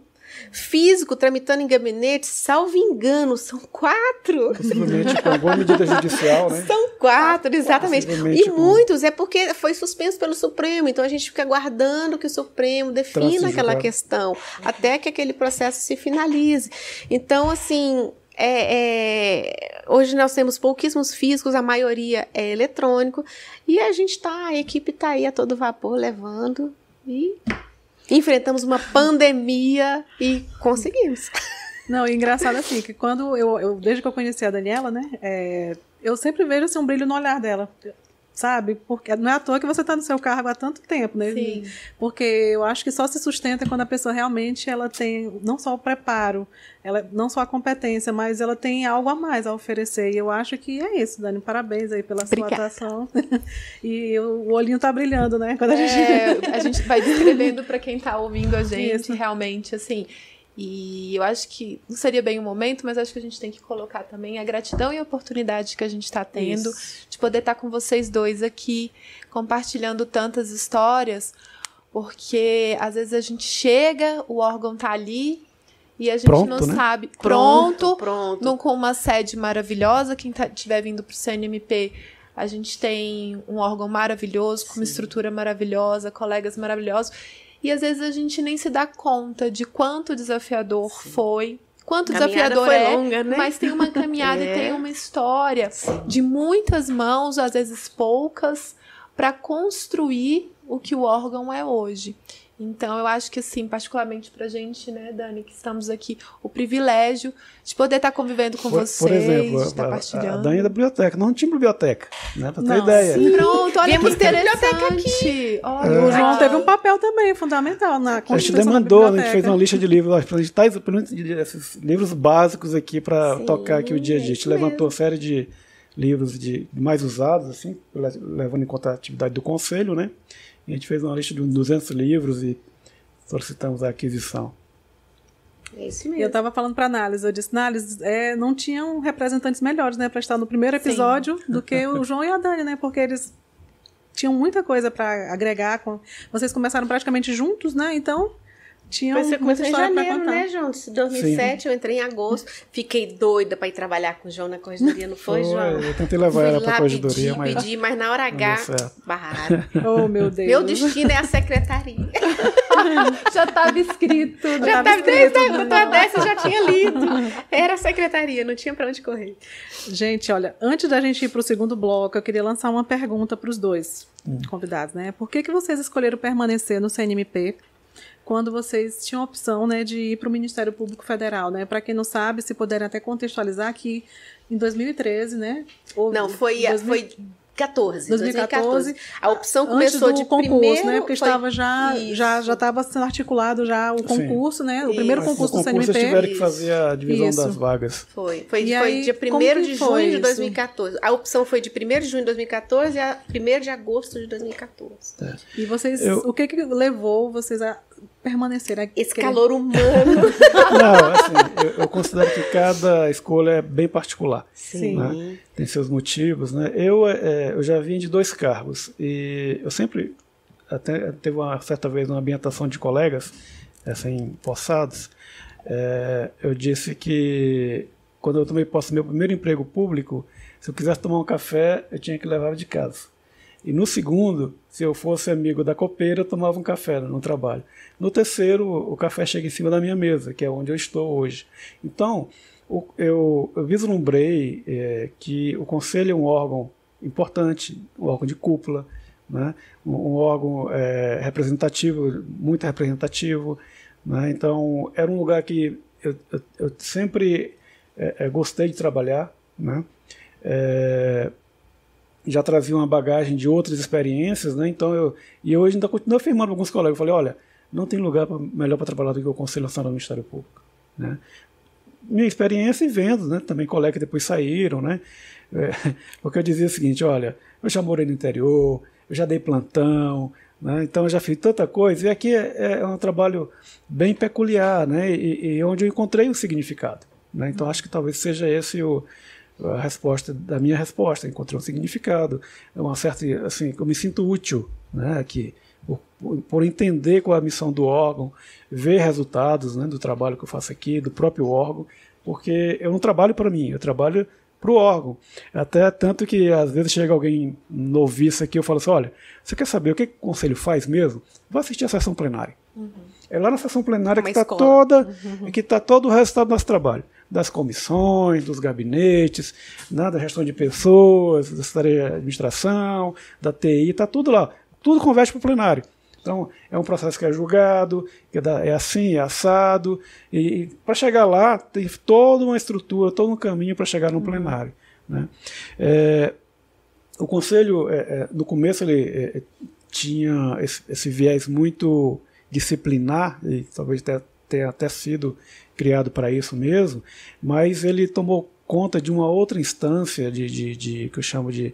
Físico tramitando em gabinete, salvo engano, são quatro. Possivelmente com alguma medida judicial, né? São quatro, exatamente. E muitos é porque foi suspenso pelo Supremo, então a gente fica aguardando que o Supremo defina aquela questão, até que aquele processo se finalize. Então, assim, é, é, hoje nós temos pouquíssimos físicos, a maioria é eletrônico, e a gente está, a equipe está aí a todo vapor levando e Enfrentamos uma pandemia e conseguimos. Não, e engraçado assim, que quando eu, eu desde que eu conheci a Daniela, né, é, eu sempre vejo assim, um brilho no olhar dela sabe? Porque não é à toa que você está no seu cargo há tanto tempo, né? Sim. Porque eu acho que só se sustenta quando a pessoa realmente ela tem não só o preparo, ela não só a competência, mas ela tem algo a mais a oferecer. E eu acho que é isso, Dani. Parabéns aí pela Obrigada. sua atuação. e o olhinho tá brilhando, né? Quando a é, gente a gente vai descrevendo para quem está ouvindo a gente isso. realmente assim. E eu acho que não seria bem o momento, mas acho que a gente tem que colocar também a gratidão e a oportunidade que a gente está tendo Isso. de poder estar tá com vocês dois aqui, compartilhando tantas histórias, porque às vezes a gente chega, o órgão tá ali e a gente pronto, não né? sabe. Pronto, pronto. Não com uma sede maravilhosa, quem tá, tiver vindo para o CNMP a gente tem um órgão maravilhoso, com uma Sim. estrutura maravilhosa, colegas maravilhosos. E às vezes a gente nem se dá conta de quanto desafiador Sim. foi quanto desafiador é, longa, né? mas tem uma caminhada é. e tem é. uma história Sim. de muitas mãos, às vezes poucas, para construir o que o órgão é hoje. Então, eu acho que, assim, particularmente pra gente, né, Dani, que estamos aqui, o privilégio de poder estar tá convivendo com por, vocês, por exemplo, estar tá partilhando. A Dani é da biblioteca, não tinha biblioteca, né, pra ter ideia. Sim, pronto, olha Vimos que biblioteca aqui. Olha, é. O João teve um papel também, fundamental na construção A gente demandou, da a gente fez uma lista de livros, a gente tá esses livros básicos aqui para tocar aqui o dia a dia. A gente levantou uma série de livros de mais usados, assim, levando em conta a atividade do conselho, né? A gente fez uma lista de 200 livros e solicitamos a aquisição. É isso mesmo. Eu estava falando para análise, eu disse, análise, é, não tinham representantes melhores, né, para estar no primeiro episódio Sim. do que o João e a Dani, né, porque eles tinham muita coisa para agregar. Com... Vocês começaram praticamente juntos, né? Então tinha Mas você começou em janeiro, né, João? 2007, Sim. eu entrei em agosto. Fiquei doida para ir trabalhar com o João na corredoria não foi, foi João? Eu tentei levar Fui ela pra corredoria mas... Pedi, mas na hora H, barraram. Oh, meu Deus. Meu destino é a secretaria. já estava escrito. Já estava desde a dessa, já tinha lido. Era a secretaria, não tinha para onde correr. Gente, olha, antes da gente ir para o segundo bloco, eu queria lançar uma pergunta para os dois hum. convidados, né? Por que, que vocês escolheram permanecer no CNMP quando vocês tinham a opção né, de ir para o Ministério Público Federal. Né? Para quem não sabe, se puderem até contextualizar que em 2013, né? não, foi. 2000... É, foi... 14, 2014, 2014. A opção começou de concurso, né, primeiro, né? Porque estava já já já estava sendo articulado já o concurso, Sim. né? O Isso. primeiro concurso, concurso do CNMP. Vocês tiveram que fazer a divisão Isso. das vagas. Foi, foi, foi aí, dia 1 de junho de 2014. A opção foi de 1 de junho de 2014 e a 1 de agosto de 2014. É. E vocês, Eu... o que, que levou vocês a permanecer aqui. Esse calor humano. Não, assim, eu, eu, considero que cada escolha é bem particular. Sim. Né? Tem seus motivos, né? Eu, é, é eu já vim de dois cargos e eu sempre, até teve uma certa vez uma ambientação de colegas, assim, possados, é, eu disse que quando eu tomei posse do meu primeiro emprego público, se eu quisesse tomar um café, eu tinha que levar de casa. E no segundo, se eu fosse amigo da copeira, eu tomava um café no trabalho. No terceiro, o café chega em cima da minha mesa, que é onde eu estou hoje. Então, eu, eu vislumbrei é, que o conselho é um órgão importante, um órgão de cúpula, né? um, um órgão é, representativo, muito representativo. Né? Então, era um lugar que eu, eu, eu sempre é, é gostei de trabalhar. Né? É, já trazia uma bagagem de outras experiências, né? Então eu e hoje ainda continuo afirmando para alguns colegas, eu falei, olha, não tem lugar pra, melhor para trabalhar do que o Conselho Nacional do Ministério Público, né? Minha experiência e vendo, né? Também colegas que depois saíram, né? É, porque eu dizia o seguinte, olha, eu já morei no interior, eu já dei plantão, né? Então eu já fiz tanta coisa e aqui é, é, é um trabalho bem peculiar, né? E, e, onde eu encontrei o significado, né? Então acho que talvez seja esse o a resposta da minha resposta, encontrei um significado, é uma certa assim, eu me sinto útil, né, aqui, por, por entender qual é a missão do órgão, ver resultados, né, do trabalho que eu faço aqui, do próprio órgão, porque eu não trabalho para mim, eu trabalho para o órgão. Até tanto que às vezes chega alguém noviço aqui, eu falo assim, olha, você quer saber o que, que o conselho faz mesmo? Vá assistir a sessão plenária. Uhum. É lá na sessão plenária Uma que está toda, uhum. que está todo o resultado do nosso trabalho das comissões, dos gabinetes, né, da gestão de pessoas, da secretaria de administração, da TI, está tudo lá. Tudo converte para o plenário. Então, é um processo que é julgado, que é, é assim, é assado, e, e para chegar lá, tem toda uma estrutura, todo um caminho para chegar no uhum. plenário. Né? É, o Conselho, é, é no começo, ele é, tinha esse, esse viés muito disciplinar, e talvez até ter até sido criado para isso mesmo, mas ele tomou conta de uma outra instância de, de, de que eu chamo de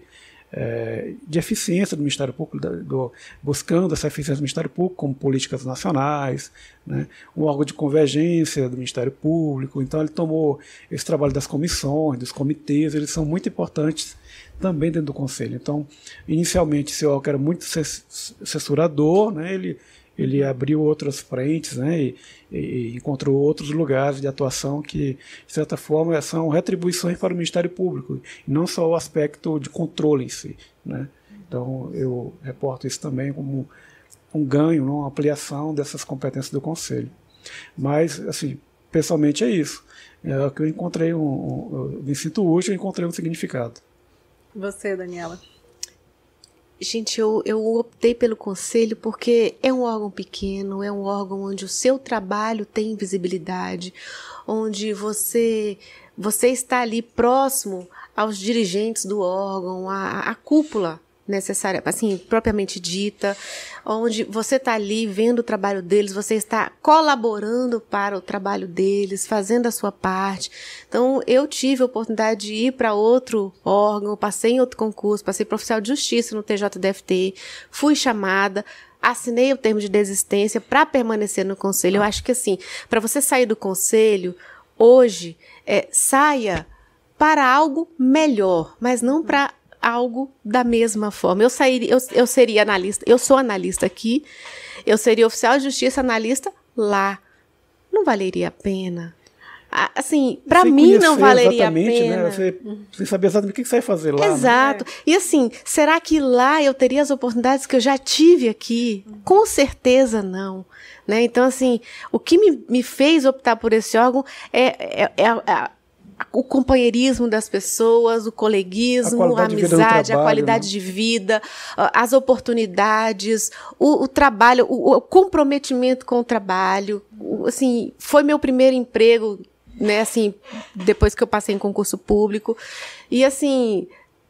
é, de eficiência do Ministério Público, do, buscando essa eficiência do Ministério Público como políticas nacionais, né, um órgão de convergência do Ministério Público. Então, ele tomou esse trabalho das comissões, dos comitês, eles são muito importantes também dentro do Conselho. Então, inicialmente, esse órgão era muito censurador, né, ele ele abriu outras frentes né, e, e, encontrou outros lugares de atuação que, de certa forma, são retribuições para o Ministério Público, não só o aspecto de controle em si. Né? Então, eu reporto isso também como um ganho, uma ampliação dessas competências do Conselho. Mas, assim, pessoalmente é isso. É que eu encontrei um, um, eu me sinto útil, eu encontrei um significado. Você, Daniela? Gente, eu, eu optei pelo conselho porque é um órgão pequeno, é um órgão onde o seu trabalho tem visibilidade, onde você, você está ali próximo aos dirigentes do órgão, à, à cúpula necessária, assim, propriamente dita, onde você está ali vendo o trabalho deles, você está colaborando para o trabalho deles, fazendo a sua parte. Então, eu tive a oportunidade de ir para outro órgão, passei em outro concurso, passei profissional de justiça no TJDFT, fui chamada, assinei o termo de desistência para permanecer no conselho. Eu acho que assim, para você sair do conselho hoje, é, saia para algo melhor, mas não para algo da mesma forma. Eu, sairia, eu, eu seria analista, eu sou analista aqui, eu seria oficial de justiça analista lá. Não valeria a pena. Assim, para mim não valeria a né? pena. Né? Você, saber exatamente o que você vai fazer lá. Né? Exato. Né? E assim, será que lá eu teria as oportunidades que eu já tive aqui? Com certeza não. Né? Então, assim, o que me, me fez optar por esse órgão é, é, é, é o companheirismo das pessoas, o coleguismo, a, a amizade, trabalho, a qualidade né? de vida, ah, as oportunidades, o, o trabalho, o, o, comprometimento com o trabalho. Assim, foi meu primeiro emprego, né? Assim, depois que eu passei em concurso público. E assim,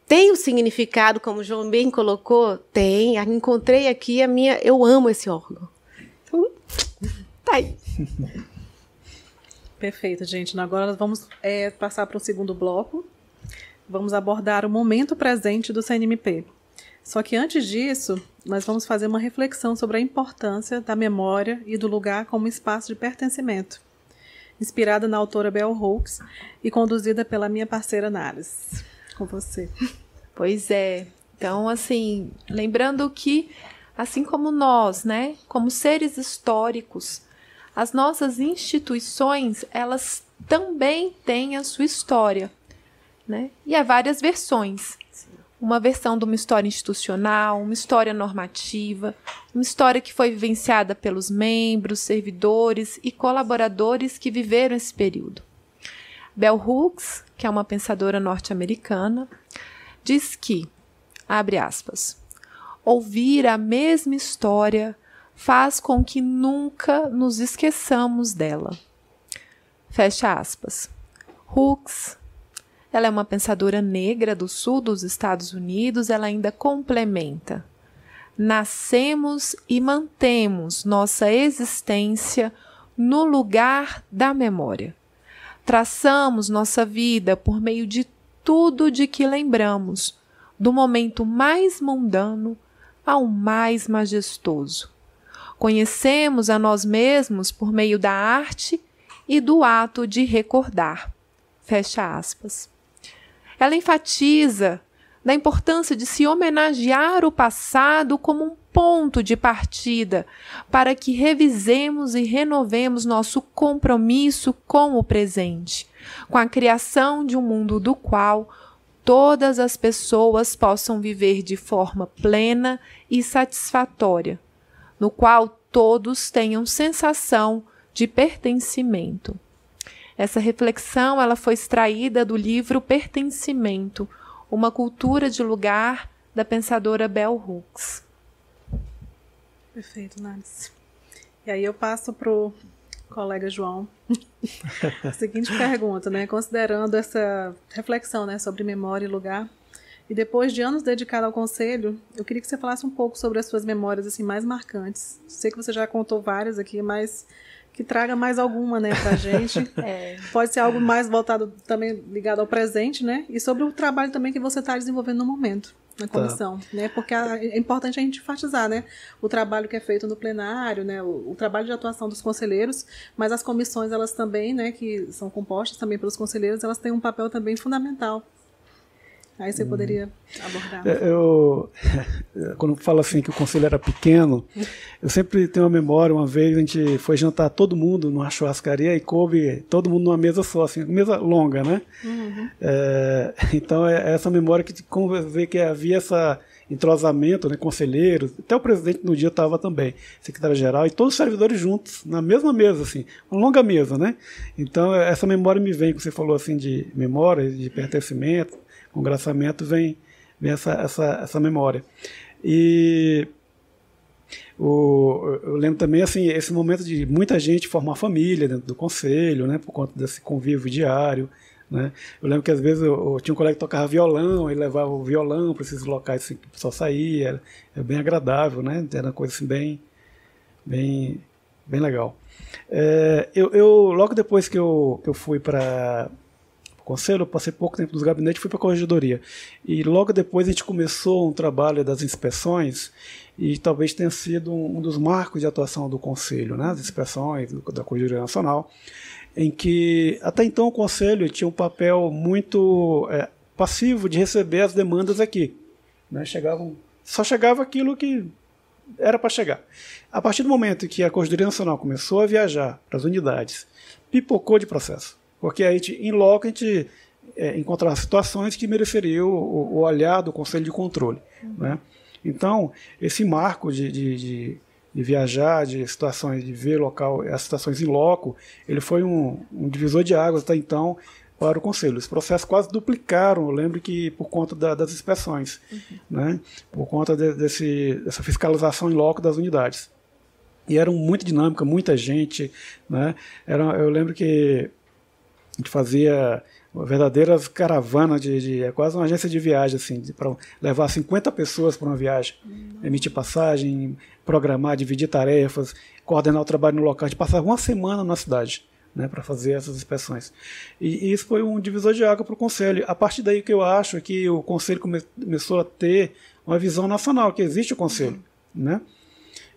tem o significado, como o João bem colocou? Tem. Ah, encontrei aqui a minha. Eu amo esse órgão. Então, tá aí. Perfeito, gente. Agora nós vamos é, passar para o segundo bloco. Vamos abordar o momento presente do CNMP. Só que antes disso, nós vamos fazer uma reflexão sobre a importância da memória e do lugar como espaço de pertencimento. Inspirada na autora Bell Hooks e conduzida pela minha parceira Nares. Com você. Pois é. Então, assim, lembrando que, assim como nós, né, como seres históricos, as nossas instituições, elas também têm a sua história, né? E há várias versões. Uma versão de uma história institucional, uma história normativa, uma história que foi vivenciada pelos membros, servidores e colaboradores que viveram esse período. Bell Hooks, que é uma pensadora norte-americana, diz que, abre aspas, ouvir a mesma história faz com que nunca nos esqueçamos dela. Fecha aspas. Hooks, ela é uma pensadora negra do sul dos Estados Unidos, ela ainda complementa. Nascemos e mantemos nossa existência no lugar da memória. Traçamos nossa vida por meio de tudo de que lembramos, do momento mais mundano ao mais majestoso. Conhecemos a nós mesmos por meio da arte e do ato de recordar. Fecha aspas. Ela enfatiza da importância de se homenagear o passado como um ponto de partida para que revisemos e renovemos nosso compromisso com o presente, com a criação de um mundo do qual todas as pessoas possam viver de forma plena e satisfatória, no qual todos tenham sensação de pertencimento. Essa reflexão ela foi extraída do livro Pertencimento, uma cultura de lugar da pensadora Bell Hooks. Perfeito, Nancy. E aí eu passo pro colega João. a seguinte pergunta, né? Considerando essa reflexão, né, sobre memória e lugar, e depois de anos dedicado ao conselho, eu queria que você falasse um pouco sobre as suas memórias assim mais marcantes. Sei que você já contou várias aqui, mas que traga mais alguma, né, pra gente. é. Pode ser algo mais voltado também ligado ao presente, né? E sobre o trabalho também que você está desenvolvendo no momento na tá. comissão, tá. né? Porque a, é importante a gente enfatizar, né? O trabalho que é feito no plenário, né? O, o, trabalho de atuação dos conselheiros, mas as comissões elas também, né? Que são compostas também pelos conselheiros, elas têm um papel também fundamental Aí você hum. poderia abordar. É, eu, quando fala assim que o conselho era pequeno, eu sempre tenho uma memória, uma vez a gente foi jantar todo mundo numa churrascaria e coube todo mundo numa mesa só, assim, mesa longa, né? Uhum. É, então é, é essa memória que como ver que havia essa entrosamento, né, conselheiros, até o presidente no dia estava também, secretário-geral, e todos os servidores juntos, na mesma mesa, assim, uma longa mesa, né? Então, é, essa memória me vem, que você falou assim de memória, de pertencimento, congraçamento vem, vem essa, essa, essa memória. E o, eu lembro também assim esse momento de muita gente formar família dentro do conselho, né, por conta desse convívio diário. Né? Eu lembro que às vezes eu, eu tinha um colega que tocava violão e levava o violão para esses locais assim, que só saía. Era, era, bem agradável, né? era uma coisa assim, bem, bem, bem legal. É, eu, eu, logo depois que eu, que eu fui para conselho, eu passei pouco tempo nos gabinetes, fui para a corregedoria. E logo depois a gente começou um trabalho das inspeções e talvez tenha sido um dos marcos de atuação do conselho, né, as inspeções da corregedoria nacional, em que até então o conselho tinha um papel muito é, passivo de receber as demandas aqui, né, chegavam só chegava aquilo que era para chegar. A partir do momento que a Corregedoria Nacional começou a viajar para as unidades, pipocou de processo porque a gente, em loco a gente é, encontrava situações que mereceriam o, o, olhar do Conselho de Controle. Uhum. Né? Então, esse marco de, de, de, de, viajar, de situações, de ver local, as situações em loco, ele foi um, um divisor de águas até então para o Conselho. Os processos quase duplicaram, eu lembro que por conta da, das inspeções, uhum. né? por conta de, desse, dessa fiscalização em loco das unidades. E era muito dinâmica, muita gente. Né? Era, eu lembro que a gente fazia verdadeiras caravanas de, de é quase uma agência de viagem assim, para levar 50 pessoas para uma viagem, emitir passagem, programar, dividir tarefas, coordenar o trabalho no local. A gente passava uma semana na cidade. Né, para fazer essas inspeções. E, e, isso foi um divisor de água para o Conselho. A partir daí que eu acho que o Conselho come, começou a ter uma visão nacional, que existe o Conselho. Uhum. Né?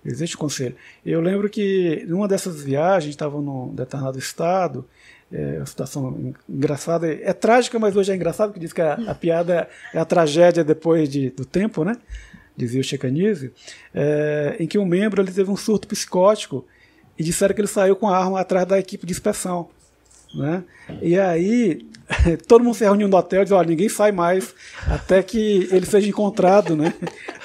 Existe o Conselho. Eu lembro que numa dessas viagens, estava num determinado estado, é uma situação engraçada. É trágica, mas hoje é engraçado, porque diz que a, a piada é a tragédia depois de, do tempo, né? Dizia o Checanise, é, em que um membro ele teve um surto psicótico e disseram que ele saiu com a arma atrás da equipe de inspeção. Né? E aí todo mundo se reuniu no hotel e diz, olha, ninguém sai mais até que ele seja encontrado, né?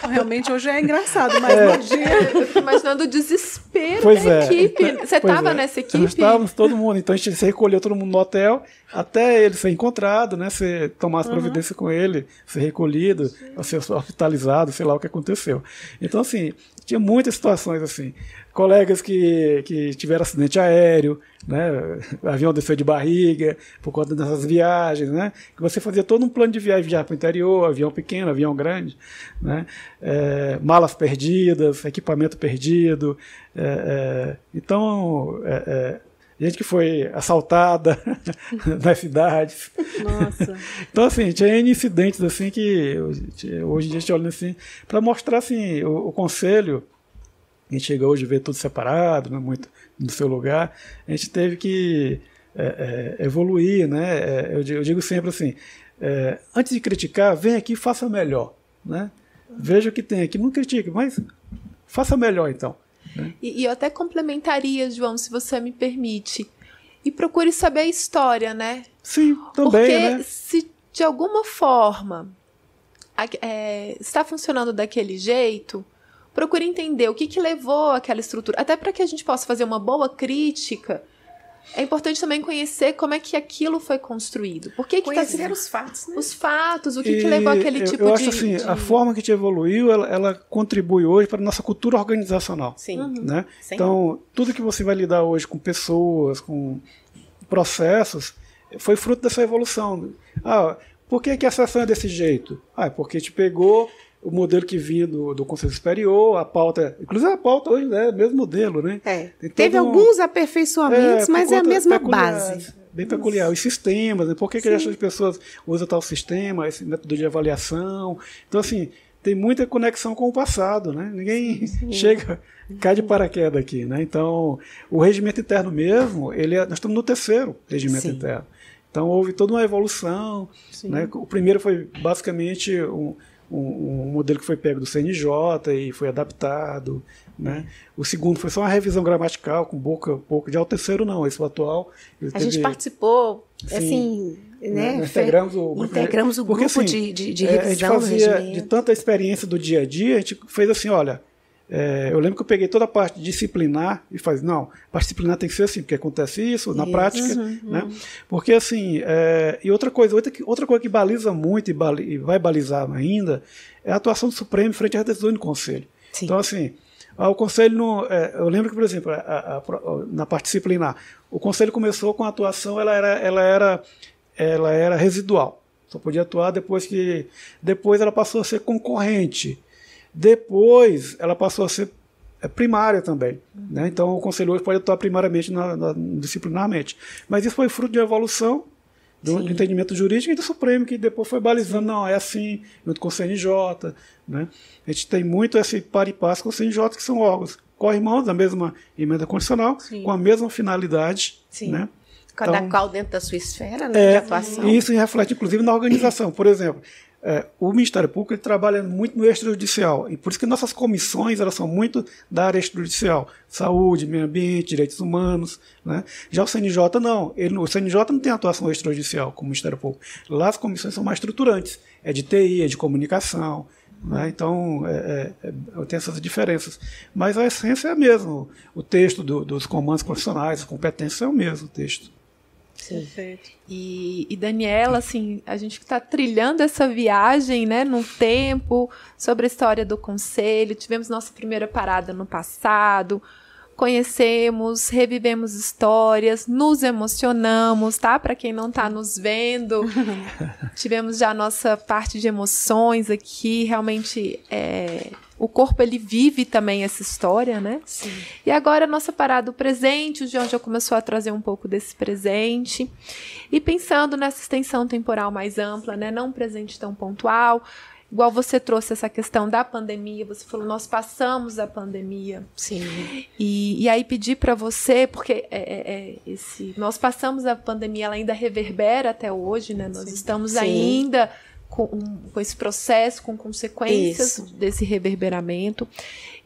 Realmente hoje é engraçado, mas é. no dia eu fico imaginando o desespero pois da é. equipe. Você estava é. nessa equipe? Nós estávamos, todo mundo. Então a gente se recolheu todo mundo no hotel até ele ser encontrado, né? Você tomar as providências com ele, ser recolhido, ser hospitalizado, sei lá o que aconteceu. Então, assim, tinha muitas situações assim colegas que, que tiveram acidente aéreo, né? avião desceu de barriga por conta dessas viagens, né? que você fazia todo um plano de viagem, viajar para o interior, avião pequeno, avião grande, né? É, malas perdidas, equipamento perdido. É, é, então, é, é, gente que foi assaltada nas cidades. Nossa. Então, assim, tinha N incidentes assim que hoje em dia a gente olha assim, para mostrar assim, o, o conselho a gente chega hoje a ver tudo separado, né, muito no seu lugar. A gente teve que é, é, evoluir, né? É, eu, eu, digo sempre assim, é, antes de criticar, vem aqui e faça melhor, né? Veja o que tem aqui, não critique, mas faça melhor então. Né? E, e eu até complementaria, João, se você me permite. E procure saber a história, né? Sim, também. Porque né? se de alguma forma é, está funcionando daquele jeito, procure entender o que, que levou aquela estrutura, até para que a gente possa fazer uma boa crítica. É importante também conhecer como é que aquilo foi construído. Por que conhecer que tá, os fatos, né? Os fatos, o que, e que levou aquele eu, tipo eu acho de, assim, de... a forma que a gente evoluiu, ela, ela, contribui hoje para a nossa cultura organizacional. Sim. Uhum. Né? Sim. Então, tudo que você vai lidar hoje com pessoas, com processos, foi fruto dessa evolução. Ah, por que, que a sessão é desse jeito? Ah, é porque te pegou o modelo que vinha do, do Conselho Superior, a pauta. Inclusive a pauta hoje né, é o mesmo modelo, né? É. Teve um, alguns aperfeiçoamentos, é, mas é a mesma base. Bem peculiar. Os sistemas, né? por que, que as pessoas usam tal sistema, esse método de avaliação. Então, assim, tem muita conexão com o passado, né? Ninguém Sim. chega, cai de paraquedas aqui, né? Então, o regimento interno mesmo, ele é, nós estamos no terceiro regimento Sim. interno. Então, houve toda uma evolução. Né? O primeiro foi basicamente um um, um, modelo que foi pego do CNJ e foi adaptado. Né? O segundo foi só uma revisão gramatical com boca, pouco de o terceiro não, esse atual. A teve, gente participou, assim, assim né? né? Integramos o grupo, integramos o grupo porque, assim, de, de, de revisão. É, a gente fazia, de tanta experiência do dia a dia, a gente fez assim, olha, é, eu lembro que eu peguei toda a parte disciplinar e falei, não, a parte disciplinar tem que ser assim, porque acontece isso na isso, prática, uhum, né? Porque assim, é, e outra coisa, outra, outra coisa que baliza muito e, bali, e, vai balizar ainda é a atuação do Supremo frente às decisões do Conselho. Sim. Então assim, ah, o Conselho, não, é, eu lembro que, por exemplo, a, a, a, na parte disciplinar, o Conselho começou com a atuação, ela era, ela era, ela era residual, só podia atuar depois que, depois ela passou a ser concorrente. Depois, ela passou a ser é, primária também. Né? Então, o conselho hoje pode atuar primariamente na, na, disciplinarmente. Mas isso foi fruto de evolução do Sim. entendimento jurídico e do Supremo, que depois foi balizando, Sim. não, é assim, junto com o CNJ. Né? A gente tem muito esse par e passo com o CNJ, que são órgãos corrimãos da mesma emenda constitucional, Sim. com a mesma finalidade. Né? Cada então, qual dentro da sua esfera né, é, de atuação. Isso reflete, inclusive, na organização. Por exemplo, é, o Ministério Público ele trabalha muito no extrajudicial e por isso que nossas comissões elas são muito da área extrajudicial, saúde, meio ambiente, direitos humanos, né? Já o CNJ não, ele, o CNJ não tem atuação extrajudicial como o Ministério Público. Lá as comissões são mais estruturantes, é de TI, é de comunicação, né? então é, é, é tem essas diferenças, mas a essência é a mesma, o texto do, dos comandos profissionais, as competências é o mesmo o texto. Perfeito. E, e Daniela, assim, a gente está trilhando essa viagem, né, no tempo, sobre a história do conselho. Tivemos nossa primeira parada no passado, conhecemos, revivemos histórias, nos emocionamos, tá? Para quem não está nos vendo, tivemos já a nossa parte de emoções aqui. Realmente é, o corpo ele vive também essa história, né? Sim. E agora a nossa parada do presente, o João já começou a trazer um pouco desse presente. E pensando nessa extensão temporal mais ampla, né? Não um presente tão pontual. Igual você trouxe essa questão da pandemia, você falou, nós passamos a pandemia. Sim. E, e aí pedir para você, porque é, é, é, esse, nós passamos a pandemia, ela ainda reverbera até hoje, né? Nós Sim. estamos Sim. ainda com, com esse processo, com consequências Isso. desse reverberamento.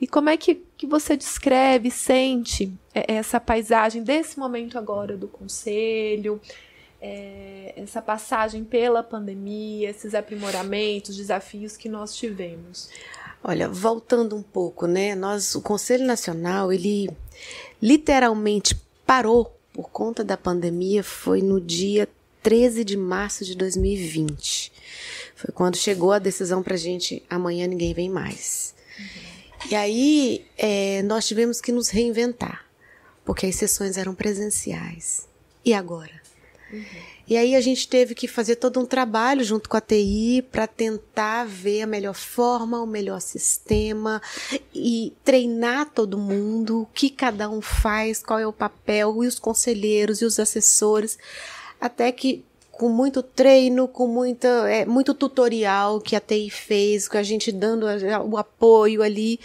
E como é que, que você descreve, sente é, essa paisagem desse momento agora do conselho, é, essa passagem pela pandemia, esses aprimoramentos, desafios que nós tivemos? Olha, voltando um pouco, né? Nós, o Conselho Nacional, ele literalmente parou por conta da pandemia foi no dia 13 de março de 2020. Foi quando chegou a decisão para a gente: amanhã ninguém vem mais. Uhum. E aí é, nós tivemos que nos reinventar, porque as sessões eram presenciais. E agora? Uhum. E aí a gente teve que fazer todo um trabalho junto com a TI para tentar ver a melhor forma, o melhor sistema e treinar todo mundo, o que cada um faz, qual é o papel, e os conselheiros e os assessores, até que com muito treino, com muita, é, muito tutorial que a TI fez, com a gente dando o apoio ali,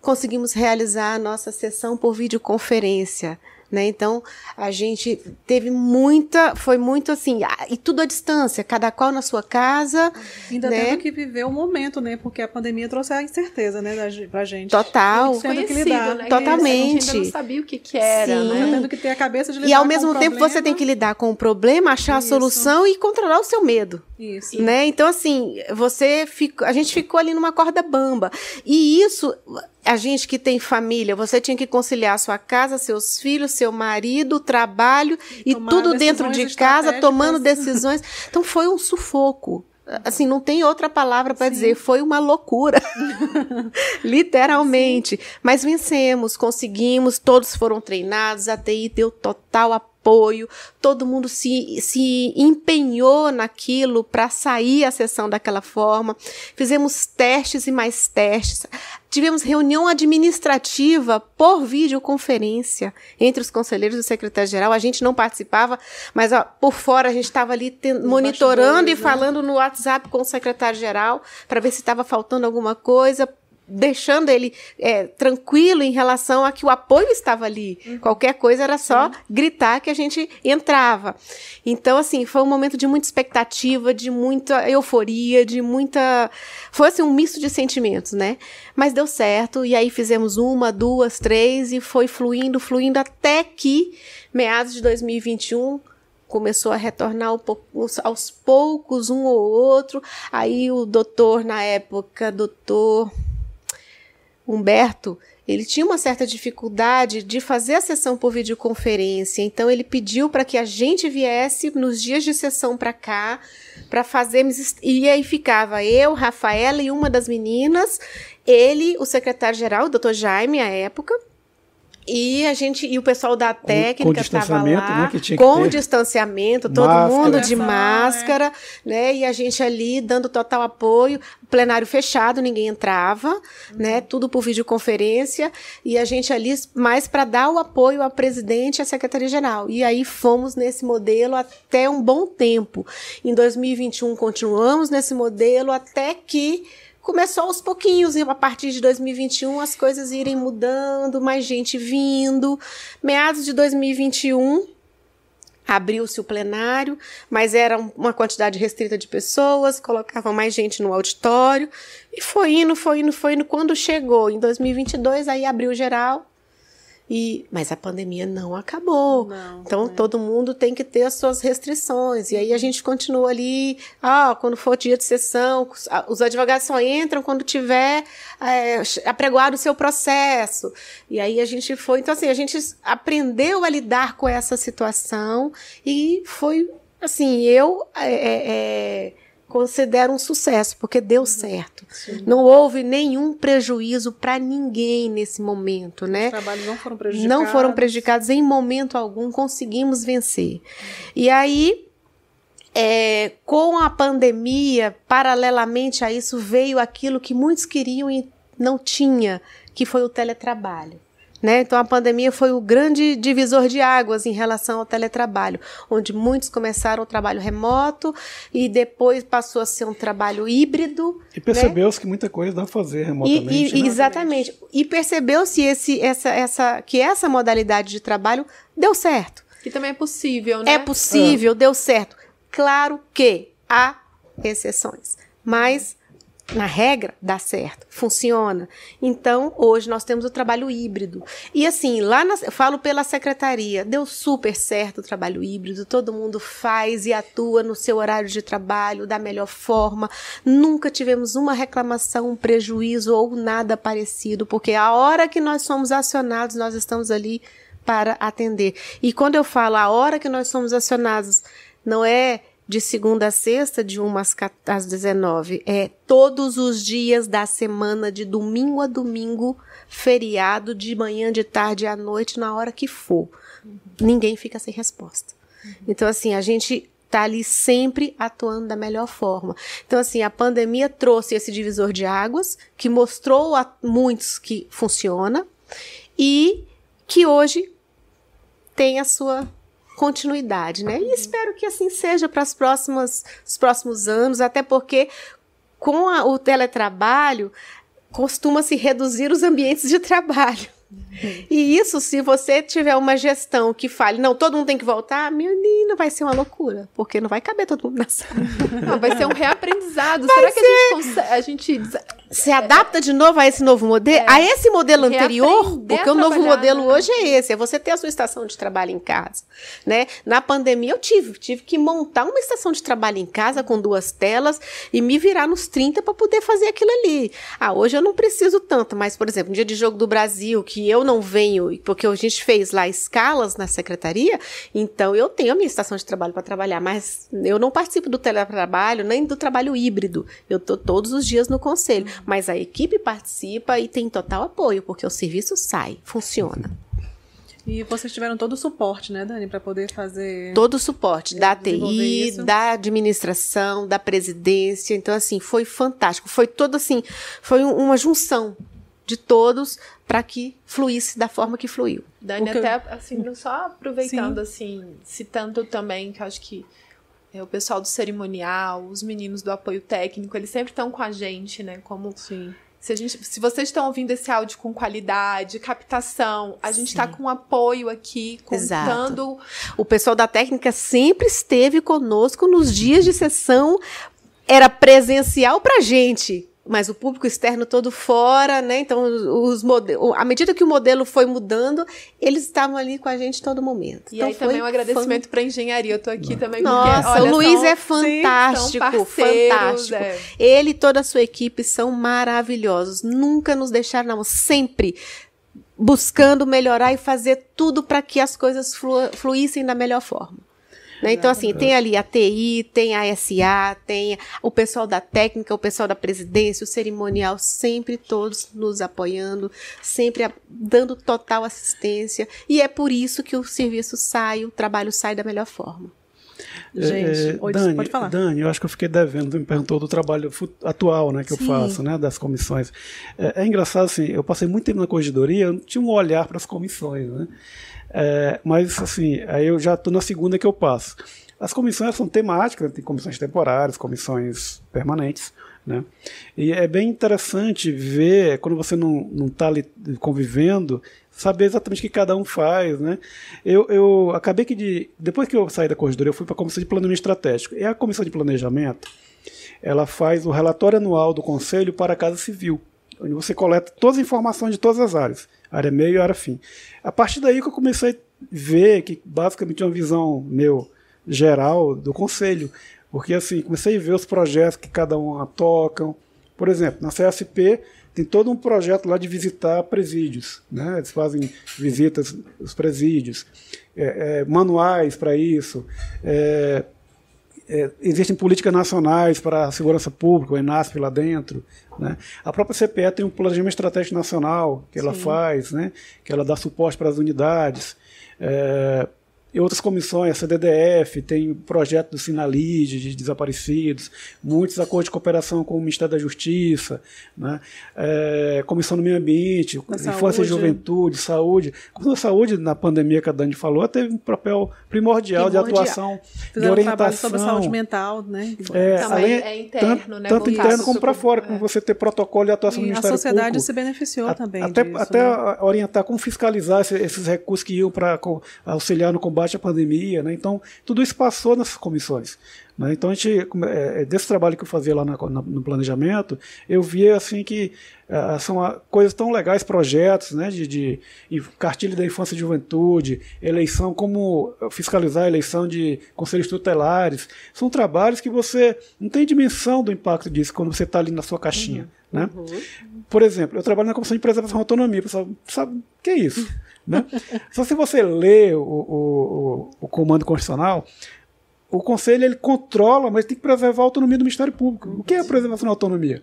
conseguimos realizar a nossa sessão por videoconferência né? Então, a gente teve muita, foi muito assim, ah, e tudo à distância, cada qual na sua casa. Ainda né? tendo que viver o momento, né? Porque a pandemia trouxe a incerteza, né, pra gente. Total. Tendo que lidar. Né? Totalmente. A gente não sabia o que, que era, Sim. né? Tá tendo que ter a cabeça de lidar E ao mesmo tempo problema. você tem que lidar com o problema, achar Isso. a solução e controlar o seu medo. Isso. Né? Então, assim, você ficou, a gente ficou ali numa corda bamba. E isso a gente que tem família, você tinha que conciliar sua casa, seus filhos, seu marido, trabalho e tudo dentro de casa, tomando decisões. Então foi um sufoco. Assim, não tem outra palavra para dizer, foi uma loucura. Literalmente. Sim. Mas vencemos, conseguimos, todos foram treinados, a TI deu total apoio apoio, todo mundo se, se empenhou naquilo para sair a sessão daquela forma. Fizemos testes e mais testes. Tivemos reunião administrativa por videoconferência entre os conselheiros e o secretário-geral. A gente não participava, mas ó, por fora a gente estava ali monitorando e né? falando no WhatsApp com o secretário-geral para ver se estava faltando alguma coisa, deixando ele é, tranquilo em relação a que o apoio estava ali. Uhum. Qualquer coisa era só uhum. gritar que a gente entrava. Então, assim, foi um momento de muita expectativa, de muita euforia, de muita. Foi assim, um misto de sentimentos, né? Mas deu certo, e aí fizemos uma, duas, três, e foi fluindo, fluindo até que meados de 2021 começou a retornar aos poucos um ou outro. Aí o doutor na época, doutor Humberto, ele tinha uma certa dificuldade de fazer a sessão por videoconferência, então ele pediu para que a gente viesse nos dias de sessão para cá, para fazermos e aí ficava eu, Rafaela e uma das meninas, ele, o secretário-geral, o Dr. Jaime à época, e a gente e o pessoal da técnica estava com distanciamento, né, lá, né, que tinha que com ter. distanciamento, todo máscara, mundo de é. máscara, né? E a gente ali dando total apoio, plenário fechado, ninguém entrava, né? Uhum. Tudo por videoconferência e a gente ali mais para dar o apoio ao presidente e à secretaria geral. E aí fomos nesse modelo até um bom tempo. Em 2021 continuamos nesse modelo até que começou aos pouquinhos, e a partir de 2021 as coisas irem mudando, mais gente vindo. Meados de 2021, abriu-se o plenário, mas era uma quantidade restrita de pessoas, colocavam mais gente no auditório, e foi indo, foi indo, foi indo. Quando chegou em 2022, aí abriu geral, e, mas a pandemia não acabou. Não, então né? todo mundo tem que ter as suas restrições. E aí a uhum. gente continua ali, ah, quando for dia de sessão, os advogados só entram quando tiver é, apregoado o seu processo. E aí a gente foi, então assim, a gente aprendeu a lidar com essa situação e foi assim, eu é, é, é considero um sucesso, porque deu uhum. certo. Sim. Não houve nenhum prejuízo para ninguém nesse momento, né? Os trabalhos não foram prejudicados. Não foram prejudicados em momento algum, conseguimos vencer. E aí, é, com a pandemia, paralelamente a isso, veio aquilo que muitos queriam e não tinha, que foi o teletrabalho. Né? Então, a pandemia foi o grande divisor de águas em relação ao teletrabalho, onde muitos começaram o trabalho remoto e depois passou a ser um trabalho híbrido. E né? percebeu-se né? que muita coisa dá para fazer remotamente. E, e, né? Exatamente. E percebeu-se essa, essa, que essa modalidade de trabalho deu certo. Que também é possível, né? É possível, é. deu certo. Claro que há exceções, mas na regra, dá certo, funciona. Então, hoje nós temos o trabalho híbrido. E assim, lá na, eu falo pela secretaria, deu super certo o trabalho híbrido, todo mundo faz e atua no seu horário de trabalho da melhor forma. Nunca tivemos uma reclamação, um prejuízo ou nada parecido, porque a hora que nós somos acionados, nós estamos ali para atender. E quando eu falo a hora que nós somos acionados, não é de segunda a sexta, de 1 às, 19. É todos os dias da semana, de domingo a domingo, feriado, de manhã, de tarde, à noite, na hora que for. Uhum. Ninguém fica sem resposta. Uhum. Então, assim, a gente tá ali sempre atuando da melhor forma. Então, assim, a pandemia trouxe esse divisor de águas, que mostrou a muitos que funciona, e que hoje tem a sua continuidade, né? E espero que assim seja para os próximos anos, até porque com a, o teletrabalho costuma-se reduzir os ambientes de trabalho. E isso, se você tiver uma gestão que fale, não, todo mundo tem que voltar, menina, vai ser uma loucura, porque não vai caber todo mundo na sala. Não, vai ser um reaprendizado. Vai Será ser... que a gente, a gente se adapta de novo a esse novo modelo, é. a esse modelo anterior, porque o novo modelo hoje é esse, é você ter a sua estação de trabalho em casa, né? Na pandemia eu tive, tive que montar uma estação de trabalho em casa com duas telas e me virar nos 30 para poder fazer aquilo ali. Ah, hoje eu não preciso tanto, mas por exemplo, no dia de jogo do Brasil, que eu não venho, porque a gente fez lá escalas na secretaria, então eu tenho a minha estação de trabalho para trabalhar, mas eu não participo do teletrabalho, nem do trabalho híbrido. Eu tô todos os dias no conselho mas a equipe participa e tem total apoio, porque o serviço sai, funciona. E vocês tiveram todo o suporte, né, Dani, para poder fazer. Todo o suporte da TI, isso. da administração, da presidência. Então, assim, foi fantástico. Foi todo assim, foi uma junção de todos para que fluísse da forma que fluiu. Dani, até, assim, só aproveitando, Sim. assim, citando também, que acho que é, o pessoal do cerimonial, os meninos do apoio técnico, eles sempre estão com a gente, né? Como Sim. Se, a gente, se vocês estão ouvindo esse áudio com qualidade, captação, a gente está com apoio aqui, contando. Exato. O pessoal da técnica sempre esteve conosco nos dias de sessão, era presencial para gente mas o público externo todo fora, né? Então, os à medida que o modelo foi mudando, eles estavam ali com a gente todo momento. E então, aí também um agradecimento para a engenharia. Eu tô aqui também Nossa, porque, olha, o Luiz é são, é fantástico, sim, fantástico. É. Ele e toda a sua equipe são maravilhosos. Nunca nos deixaram na mão, sempre buscando melhorar e fazer tudo para que as coisas flu, fluíssem da melhor forma. Né? Então, assim, tem ali a TI, tem a SA, tem o pessoal da técnica, o pessoal da presidência, o cerimonial, sempre todos nos apoiando, sempre dando total assistência. E é por isso que o serviço sai, o trabalho sai da melhor forma. É, é, Gente, é, Dani, pode falar. Dani, eu acho que eu fiquei devendo, me perguntou do trabalho atual né, que Sim. eu faço, né, das comissões. É, é, engraçado, assim, eu passei muito tempo na corrigidoria, eu tinha um olhar para as comissões, né? É, mas, assim, aí eu já estou na segunda que eu passo. As comissões são temáticas, tem comissões temporárias, comissões permanentes. Né? E é bem interessante ver, quando você não está ali convivendo, saber exatamente o que cada um faz. Né? Eu, eu acabei que de. Depois que eu saí da corredoria, eu fui para a comissão de planejamento estratégico. E a comissão de planejamento ela faz o relatório anual do Conselho para a Casa Civil, onde você coleta todas as informações de todas as áreas área meio e área fim. A partir daí que eu comecei a ver que basicamente é uma visão meu geral do conselho, porque assim, comecei a ver os projetos que cada um tocam. Por exemplo, na CSP tem todo um projeto lá de visitar presídios, né? Eles fazem visitas aos presídios, é, é, manuais para isso, é, é, existem políticas nacionais para a segurança pública, o ENASP lá dentro. Né? A própria CPE tem um planejamento estratégico nacional que ela Sim. faz, né? que ela dá suporte para as unidades. É, e outras comissões, a CDDF, tem o projeto do Sinalide de desaparecidos, muitos acordos de cooperação com o Ministério da Justiça, né? É, Comissão do Meio Ambiente, Infância saúde. e Juventude, Saúde. A Comissão da Saúde, na pandemia que a Dani falou, teve um papel primordial, primordial. de atuação, Fizeram de orientação. sobre saúde mental, né? É, então, é, é interno, tanto, né? Tanto interno como para fora, é. como você ter protocolo de atuação e do Ministério Público. a sociedade Público. se beneficiou a, também Até, disso, até né? orientar como fiscalizar esses, esses recursos que iam para auxiliar no combate combate à pandemia, né? Então, tudo isso passou nessas comissões. Né? Então, a gente, é, é, desse trabalho que eu fazia lá na, na, no planejamento, eu via assim que é, são a, ah, coisas tão legais, projetos, né? De, de, cartilha da infância e juventude, eleição, como fiscalizar a eleição de conselhos tutelares. São trabalhos que você não tem dimensão do impacto disso quando você está ali na sua caixinha. Uhum. Né? Uhum. Por exemplo, eu trabalho na Comissão de Preservação e Autonomia, pessoal sabe o que é isso? Né? Só se você lê o, o, o, comando constitucional, o conselho ele controla, mas tem que preservar a autonomia do Ministério Público. O que é a preservação da autonomia?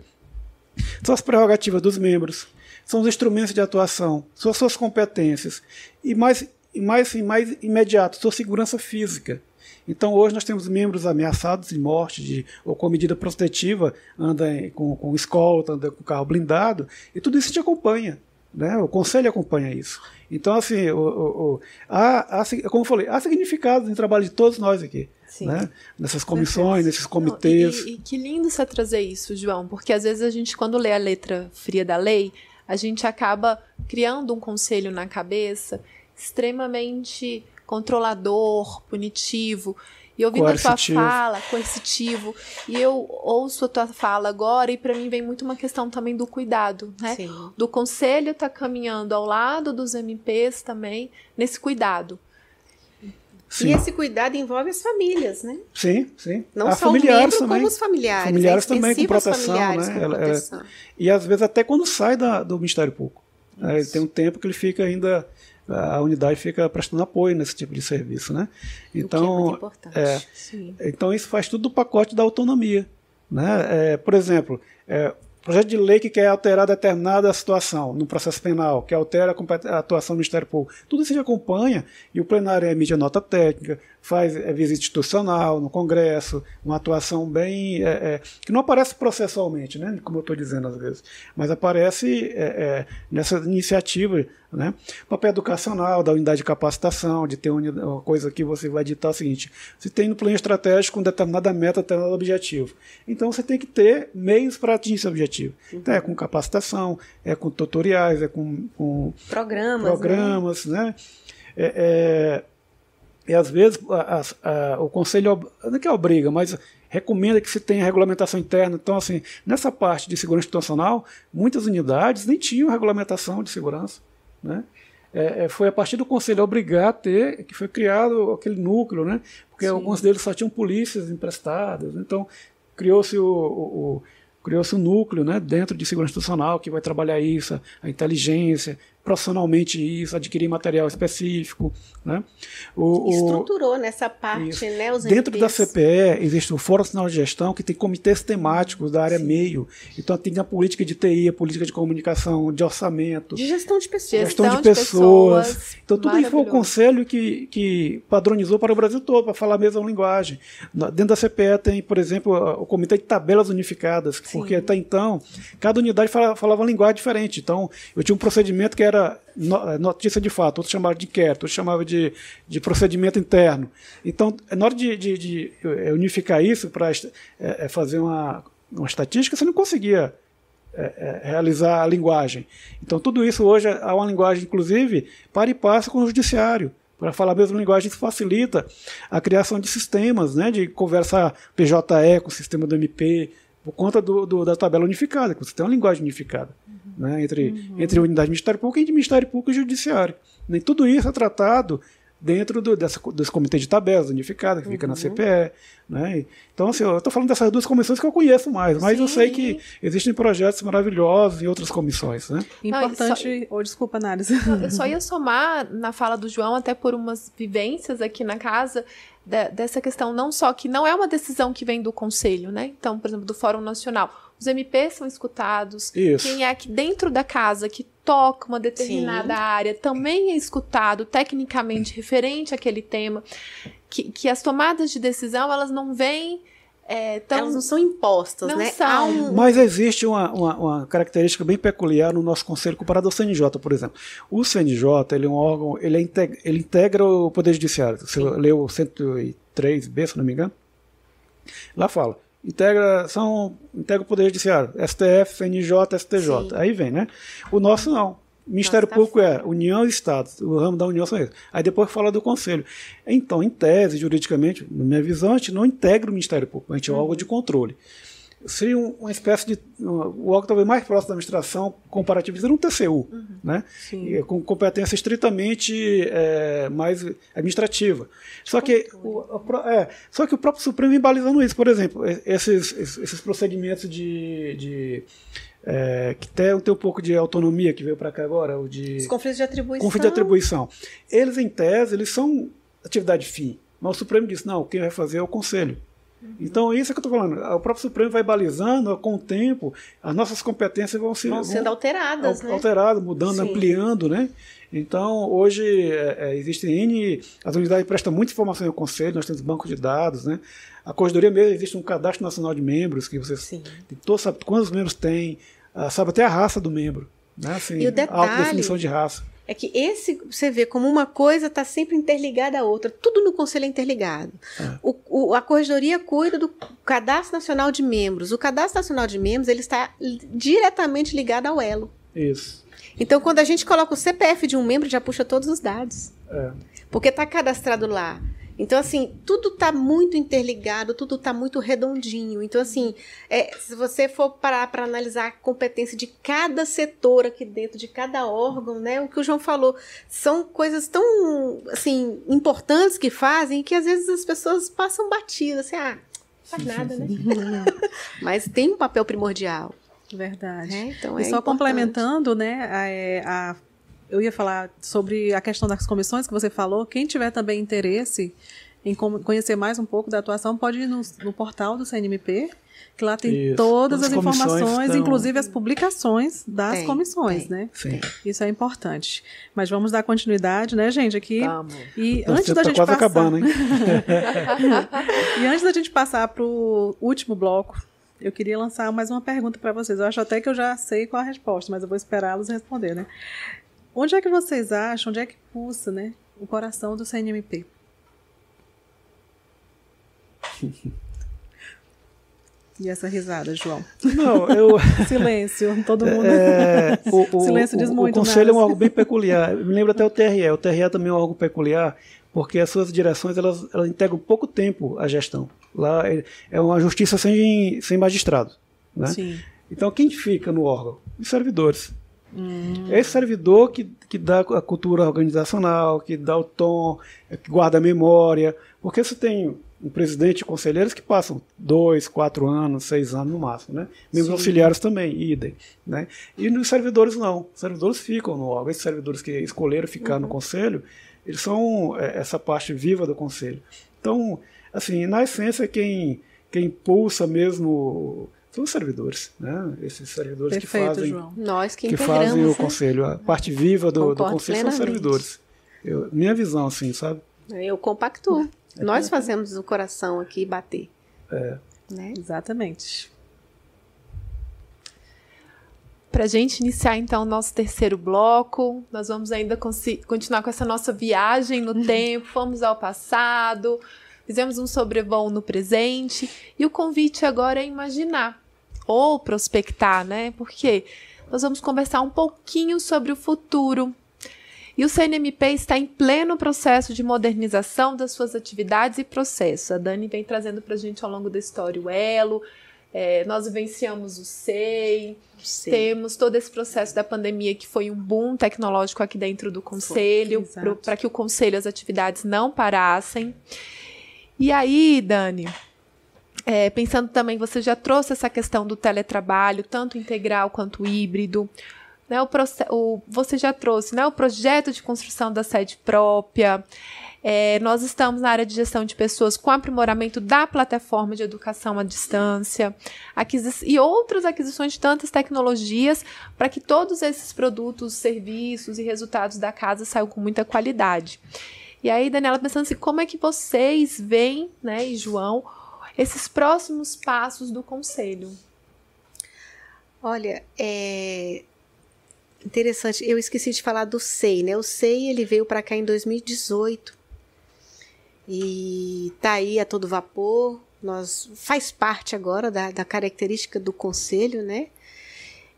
São as prerrogativas dos membros, são os instrumentos de atuação, são as suas competências. E mais, e mais, e mais imediato, sua segurança física. Então hoje nós temos membros ameaçados de morte de, ou com medida protetiva, anda com, com escolta, anda com carro blindado, e tudo isso te acompanha. Né? O conselho acompanha isso. Então, assim, o, o, o há, há, como eu falei, há significados em trabalho de todos nós aqui. Sim. Né? Nessas comissões, nesses comitês. Não, e, e, que lindo você trazer isso, João, porque às vezes a gente, quando lê a letra fria da lei, a gente acaba criando um conselho na cabeça extremamente controlador, punitivo. E ouvindo coercitivo. a tua fala, coercitivo, e eu ouço a tua fala agora, e para mim vem muito uma questão também do cuidado, né? Sim. Do conselho tá caminhando ao lado dos MPs também, nesse cuidado. Sim. E esse cuidado envolve as famílias, né? Sim, sim. Não a ah, só familiares o membro, também. como os familiares. Familiares é também, com proteção, né? Com é- proteção. É, é, e às vezes até quando sai da, do Ministério Público. Né? tem um tempo que ele fica ainda a unidade fica prestando apoio nesse tipo de serviço, né? É então, é, é então isso faz tudo do pacote da autonomia, né? É, por exemplo, é, projeto de lei que quer alterar determinada situação no processo penal, que altera a atuação do Ministério Público, tudo isso gente acompanha e o plenário emite a nota técnica, faz é, visita institucional no Congresso, uma atuação bem. É, é, que não aparece processualmente, né, como eu estou dizendo às vezes, mas aparece é, nessa iniciativa né? Papel educacional, da unidade de capacitação, de ter uma coisa que você vai ditar é o seguinte: você tem no plano estratégico uma determinada meta, determinado objetivo. Então você tem que ter meios para atingir esse objetivo. Então é com capacitação, é com tutoriais, é com, com programas. Né? programas né? né? É, é, e às vezes a, a, a, o conselho não é que obriga, mas recomenda que se tenha regulamentação interna. Então, assim, nessa parte de segurança institucional, muitas unidades nem tinham regulamentação de segurança. Né? É, é, foi a partir do conselho obrigar a ter que foi criado aquele núcleo, né? porque Sim. alguns deles só tinham polícias emprestadas. Né? Então criou-se o, o, o criou-se um núcleo né, dentro de segurança institucional que vai trabalhar isso, a inteligência, profissionalmente isso, adquirir material específico. Né? O, Estruturou o, nessa parte, isso. né? Os Dentro MPs. da CPE existe o Fórum Nacional de Gestão, que tem comitês temáticos da área Sim. meio. Então tem a política de TI, a política de comunicação, de orçamento. De gestão de pessoas. Gestão, gestão de, de pessoas. pessoas. Então tudo isso foi o conselho que, que padronizou para o Brasil todo, para falar a mesma linguagem. Dentro da CPE tem, por exemplo, o comitê de tabelas unificadas, Sim. porque até então cada unidade falava, falava uma linguagem diferente. Então eu tinha um procedimento que era era eh, notícia de fato, outro chamava de inquérito, outro chamava de, de procedimento interno. Então, na hora de, de, de eh, unificar isso para é, eh, fazer uma, uma estatística, você não conseguia é, é, realizar a linguagem. Então, tudo isso hoje há é uma linguagem, inclusive, para e passa com o judiciário. Para falar a mesma linguagem, isso facilita a criação de sistemas, né, de conversa PJE com o sistema do MP, por conta do, do da tabela unificada, que você tem uma linguagem unificada né, entre, uhum. entre unidade de Ministério Público e de Ministério Público e Judiciário. E né, tudo isso é tratado dentro do, dessa, desse comitê de tabelas unificada, que uhum. fica na uhum. CPE. Né? Então, assim, eu estou falando dessas duas comissões que eu conheço mais, mas Sim. eu sei que existem projetos maravilhosos e outras comissões. Né? Importante. Não, só, oh, desculpa, Nares. Eu só ia somar na fala do João, até por umas vivências aqui na casa de, dessa questão não só que não é uma decisão que vem do conselho, né? Então, por exemplo, do Fórum Nacional, os MPs são escutados, Isso. quem é que dentro da casa que toca uma determinada Sim. área também é escutado tecnicamente referente àquele tema, que, que as tomadas de decisão elas não vêm é, tão... Elas não são impostas, não né? São. Um... Mas existe uma, uma, uma, característica bem peculiar no nosso conselho comparado ao CNJ, por exemplo. O CNJ, ele é um órgão, ele, é integra, ele integra o Poder Judiciário. Você Sim. leu 103B, se não me engano? Lá fala, integra, são, integra o Poder Judiciário, STF, CNJ, STJ. Sim. Aí vem, né? O nosso não. Ministério Nossa, tá Público tá é União e Estado, o ramo da União são esses. Aí depois fala do Conselho. Então, em tese, juridicamente, na minha visão, a gente não integra o Ministério Público, a gente é algo de uhum. controle. Seria uma espécie de. O órgão talvez mais próximo da administração comparativamente era um TCU, uhum. né? Sim. com competência estritamente é, mais administrativa. Só que, o, a, é, só que o próprio Supremo embalizando balizando isso. Por exemplo, esses, esses procedimentos de, de é, que até tem um pouco de autonomia que veio para cá agora, o de... Os conflitos de atribuição. Conflito de atribuição. Eles, em tese, eles são atividade fim, mas o Supremo disse, não, quem vai fazer é o Conselho. Uhum. Então, isso é que eu estou falando. O próprio Supremo vai balizando com o tempo, as nossas competências vão, se, vão sendo alteradas. Vão, né? Alteradas, mudando, Sim. ampliando, né? Então, hoje é, é, existem N. As unidades prestam muita informação ao Conselho, nós temos banco de dados, né? A corredoria mesmo, existe um cadastro nacional de membros, que você Sim. sabe quantos membros tem, ah, sabe até a raça do membro. Né? Assim, e o detalhe, definição de raça. É que esse, você vê como uma coisa está sempre interligada à outra. Tudo no conselho é interligado. É. O, o, a corregedoria cuida do Cadastro Nacional de Membros. O Cadastro Nacional de Membros ele está diretamente ligado ao elo. Isso. Então, quando a gente coloca o CPF de um membro, já puxa todos os dados. É. Porque está cadastrado lá então, assim, tudo está muito interligado, tudo está muito redondinho. Então, assim, é, se você for parar para analisar a competência de cada setor aqui dentro, de cada órgão, né? O que o João falou, são coisas tão, assim, importantes que fazem que às vezes as pessoas passam batidas, assim, ah, faz nada, né? Mas tem um papel primordial. Verdade. É, então é e só importante. complementando, né, a, é, a eu ia falar sobre a questão das comissões que você falou. Quem tiver também interesse em conhecer mais um pouco da atuação, pode ir no, no portal do CNMP, que lá tem Isso. todas as, as informações, estão... inclusive as publicações das tem, comissões, tem, né? Sim. Isso é importante. Mas vamos dar continuidade, né, gente, aqui. Vamos. E antes da tá gente quase passar... acabando, hein? e antes da gente passar para o último bloco, eu queria lançar mais uma pergunta para vocês. Eu acho até que eu já sei qual a resposta, mas eu vou esperá-los responder, né? Onde é que vocês acham, onde é que pulsa, né, o coração do CNMP? E essa risada, João? Não, eu. Silêncio, todo é, mundo. É, o, Silêncio diz muito. O conselho é um órgão bem peculiar. me lembra até o TRE. O TRE também é um órgão peculiar, porque as suas direções elas, elas integram pouco tempo a gestão. Lá é, é uma justiça sem, sem magistrado. Né? Sim. Então, quem fica no órgão? Os servidores. Hum. É esse servidor que, que dá a cultura organizacional, que dá o tom, é, que guarda a memória. Porque você tem um presidente e conselheiros que passam dois, quatro anos, seis anos no máximo, né? Mesmo auxiliares também, idem, né? E nos servidores não, os servidores ficam no órgão, esses servidores que escolheram ficar uhum. no conselho, eles são é, essa parte viva do conselho. Então, assim, na essência quem quem impulsa mesmo são os servidores, né? Esses servidores Perfeito, que fazem, João. Nós que, que fazem o né? conselho, a parte viva do, do conselho plenamente. são servidores. Eu, minha visão, assim, sabe? Eu compacto. Né? É. Nós fazemos o coração aqui bater. É. Né? Exatamente. Para a gente iniciar então o nosso terceiro bloco, nós vamos ainda continuar com essa nossa viagem no tempo. Fomos ao passado, Fizemos um sobrevoo no presente e o convite agora é imaginar ou prospectar, né? Porque nós vamos conversar um pouquinho sobre o futuro. E o CNMP está em pleno processo de modernização das suas atividades e processos. A Dani vem trazendo para a gente ao longo da história o elo, é, nós vivenciamos o SEI, Sim. temos todo esse processo da pandemia que foi um boom tecnológico aqui dentro do conselho, para que o conselho as atividades não parassem. E aí, Dani, é, pensando também, você já trouxe essa questão do teletrabalho, tanto integral quanto híbrido. Né, o, o, você já trouxe né, o projeto de construção da sede própria. É, nós estamos na área de gestão de pessoas com aprimoramento da plataforma de educação à distância e outras aquisições de tantas tecnologias para que todos esses produtos, serviços e resultados da casa saiam com muita qualidade. E aí, Daniela, pensando assim, como é que vocês veem, né, e João, esses próximos passos do conselho? Olha, é interessante, eu esqueci de falar do SEI, né? O SEI ele veio para cá em 2018. E tá aí a todo vapor, nós faz parte agora da, da característica do conselho, né?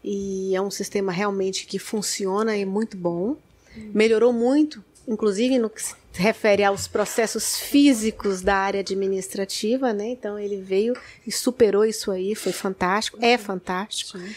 E é um sistema realmente que funciona e é muito bom. Uhum. Melhorou muito inclusive no que se refere aos processos físicos da área administrativa, né? Então ele veio e superou isso aí, foi fantástico, é fantástico. Sim.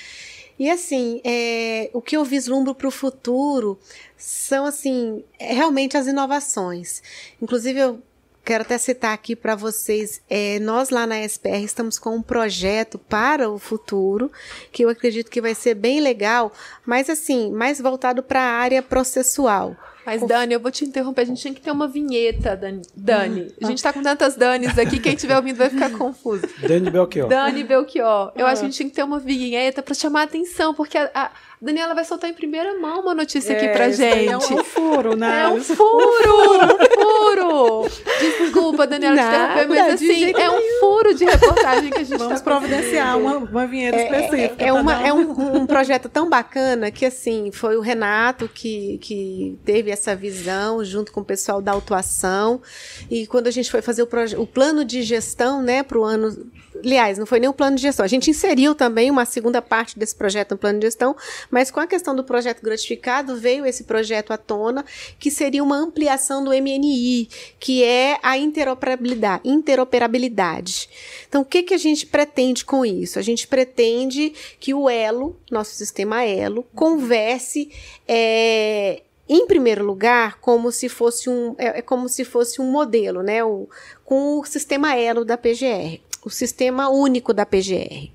E assim, é, o que eu vislumbro para o futuro são assim é, realmente as inovações. Inclusive eu quero até citar aqui para vocês, é, nós lá na SPR estamos com um projeto para o futuro, que eu acredito que vai ser bem legal, mas assim, mais voltado para a área processual. Mas, Conf... Dani, eu vou te interromper. A gente tinha que ter uma vinheta, Dani. Dani. Ah, a gente tá com tantas Danis aqui, quem estiver ouvindo vai ficar confuso. Dani Belchior. Dani Belchior. Eu ah. acho que a gente tinha que ter uma vinheta para chamar a atenção, porque a, a Daniela vai soltar em primeira mão uma notícia é, aqui pra gente. É, é um, furo, né? É, é um furo! um furo! Desculpa, Daniela, te interromper, mas assim, é um furo de reportagem que a gente Vamos tá providenciar uma, uma vinheta é, específica. É, é tá uma, é um, um projeto tão bacana que, assim, foi o Renato que, que teve essa visão junto com o pessoal da autuação. E quando a gente foi fazer o, o plano de gestão, né, pro ano aliás, não foi nem o plano de gestão. A gente inseriu também uma segunda parte desse projeto no plano de gestão, mas com a questão do projeto gratificado veio esse projeto à tona, que seria uma ampliação do MNI, que é a interoperabilidade. interoperabilidade. Então, o que, que a gente pretende com isso? A gente pretende que o Elo, nosso sistema Elo, converse. É, em primeiro lugar, como se fosse um, é, é como se fosse um modelo, né? O, com o sistema Elo da PGR o sistema único da PGR.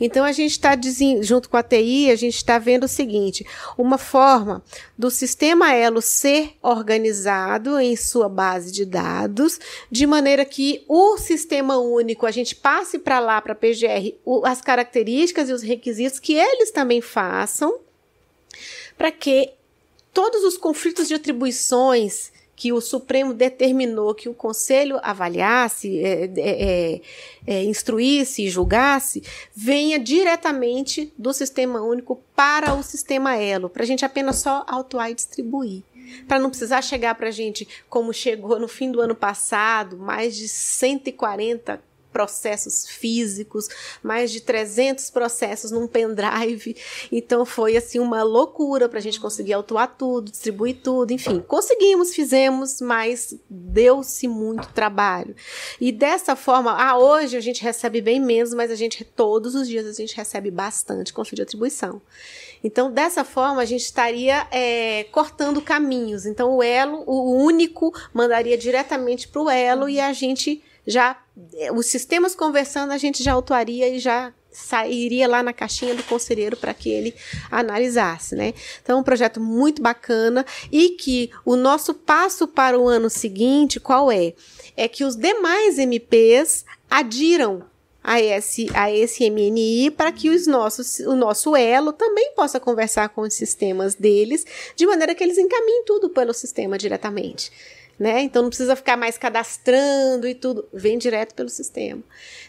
Então a gente está junto com a TI, a gente está vendo o seguinte: uma forma do sistema Elo ser organizado em sua base de dados, de maneira que o sistema único a gente passe para lá para a PGR o, as características e os requisitos que eles também façam, para que todos os conflitos de atribuições que o Supremo determinou que o Conselho avaliasse, é, é, é, é, instruísse e julgasse, venha diretamente do Sistema Único para o Sistema Elo, para a gente apenas só autuar e distribuir. Para não precisar chegar para a gente, como chegou no fim do ano passado, mais de 140 processos físicos, mais de 300 processos num pendrive. Então foi assim uma loucura para a gente conseguir autuar tudo, distribuir tudo, enfim, conseguimos, fizemos, mas deu-se muito trabalho. E dessa forma, ah, hoje a gente recebe bem menos, mas a gente todos os dias a gente recebe bastante conflito de atribuição. Então, dessa forma, a gente estaria é, cortando caminhos. Então, o elo, o único, mandaria diretamente para o elo e a gente já é, os sistemas conversando, a gente já autuaria e já sairia lá na caixinha do conselheiro para que ele analisasse, né? Então, é um projeto muito bacana e que o nosso passo para o ano seguinte, qual é? É que os demais MPs adiram a esse, a esse MNI para que os nossos, o nosso elo também possa conversar com os sistemas deles, de maneira que eles encaminhem tudo pelo sistema diretamente né? Então não precisa ficar mais cadastrando e tudo, vem direto pelo sistema.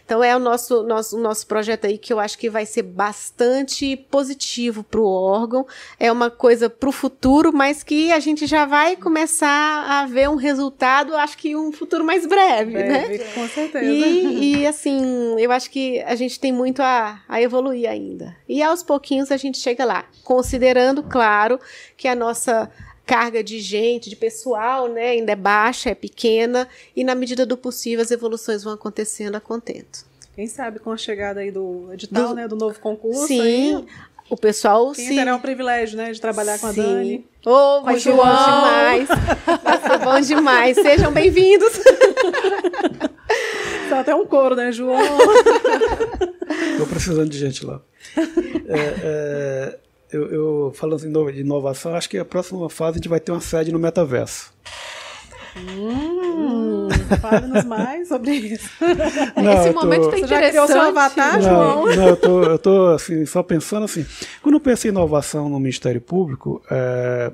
Então é o nosso, nosso, nosso projeto aí que eu acho que vai ser bastante positivo para o órgão. É uma coisa para o futuro, mas que a gente já vai começar a ver um resultado, acho que um futuro mais breve, breve né? Com certeza. E, e, assim, eu acho que a gente tem muito a, a evoluir ainda. E aos pouquinhos a gente chega lá, considerando, claro, que a nossa carga de gente, de pessoal, né, ainda é baixa, é pequena, e na medida do possível as evoluções vão acontecendo a contento. Quem sabe com a chegada aí do edital, do, né, do novo concurso Sim. Aí, o pessoal Quem sim. terá um privilégio, né, de trabalhar com sim. a Dani. Oh, vai ser bom demais. Vai ser bom demais. Sejam bem-vindos. Tá até um coro, né, João? Tô precisando de gente lá. é, é eu, eu falando de inovação, acho que a próxima fase a gente vai ter uma sede no metaverso. Hum, Fale-nos mais sobre isso. Não, Esse momento tô... tá interessante. Você seu avatar, não, João? Não, eu tô, eu tô assim, só pensando assim. Quando eu penso em inovação no Ministério Público, é,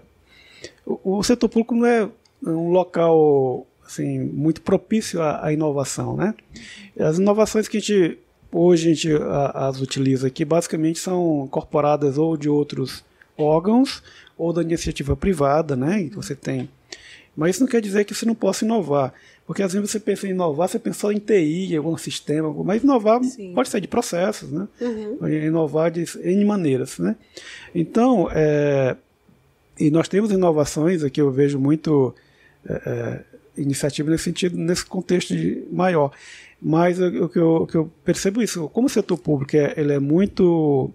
o, o, setor público não é um local assim, muito propício à, à inovação. Né? As inovações que a gente hoje a gente as utiliza aqui, basicamente são incorporadas ou de outros órgãos ou da iniciativa privada, né? E você tem. Mas isso não quer dizer que você não possa inovar, porque às vezes você pensa em inovar, você pensa em TI, algum sistema, mas inovar Sim. pode ser de processos, né? Uhum. Inovar de N maneiras, né? Então, é, e nós temos inovações aqui, eu vejo muito. É, é iniciativa nesse sentido, nesse contexto de maior. Mas o que eu, eu, percebo é isso, como o setor público é, ele é muito,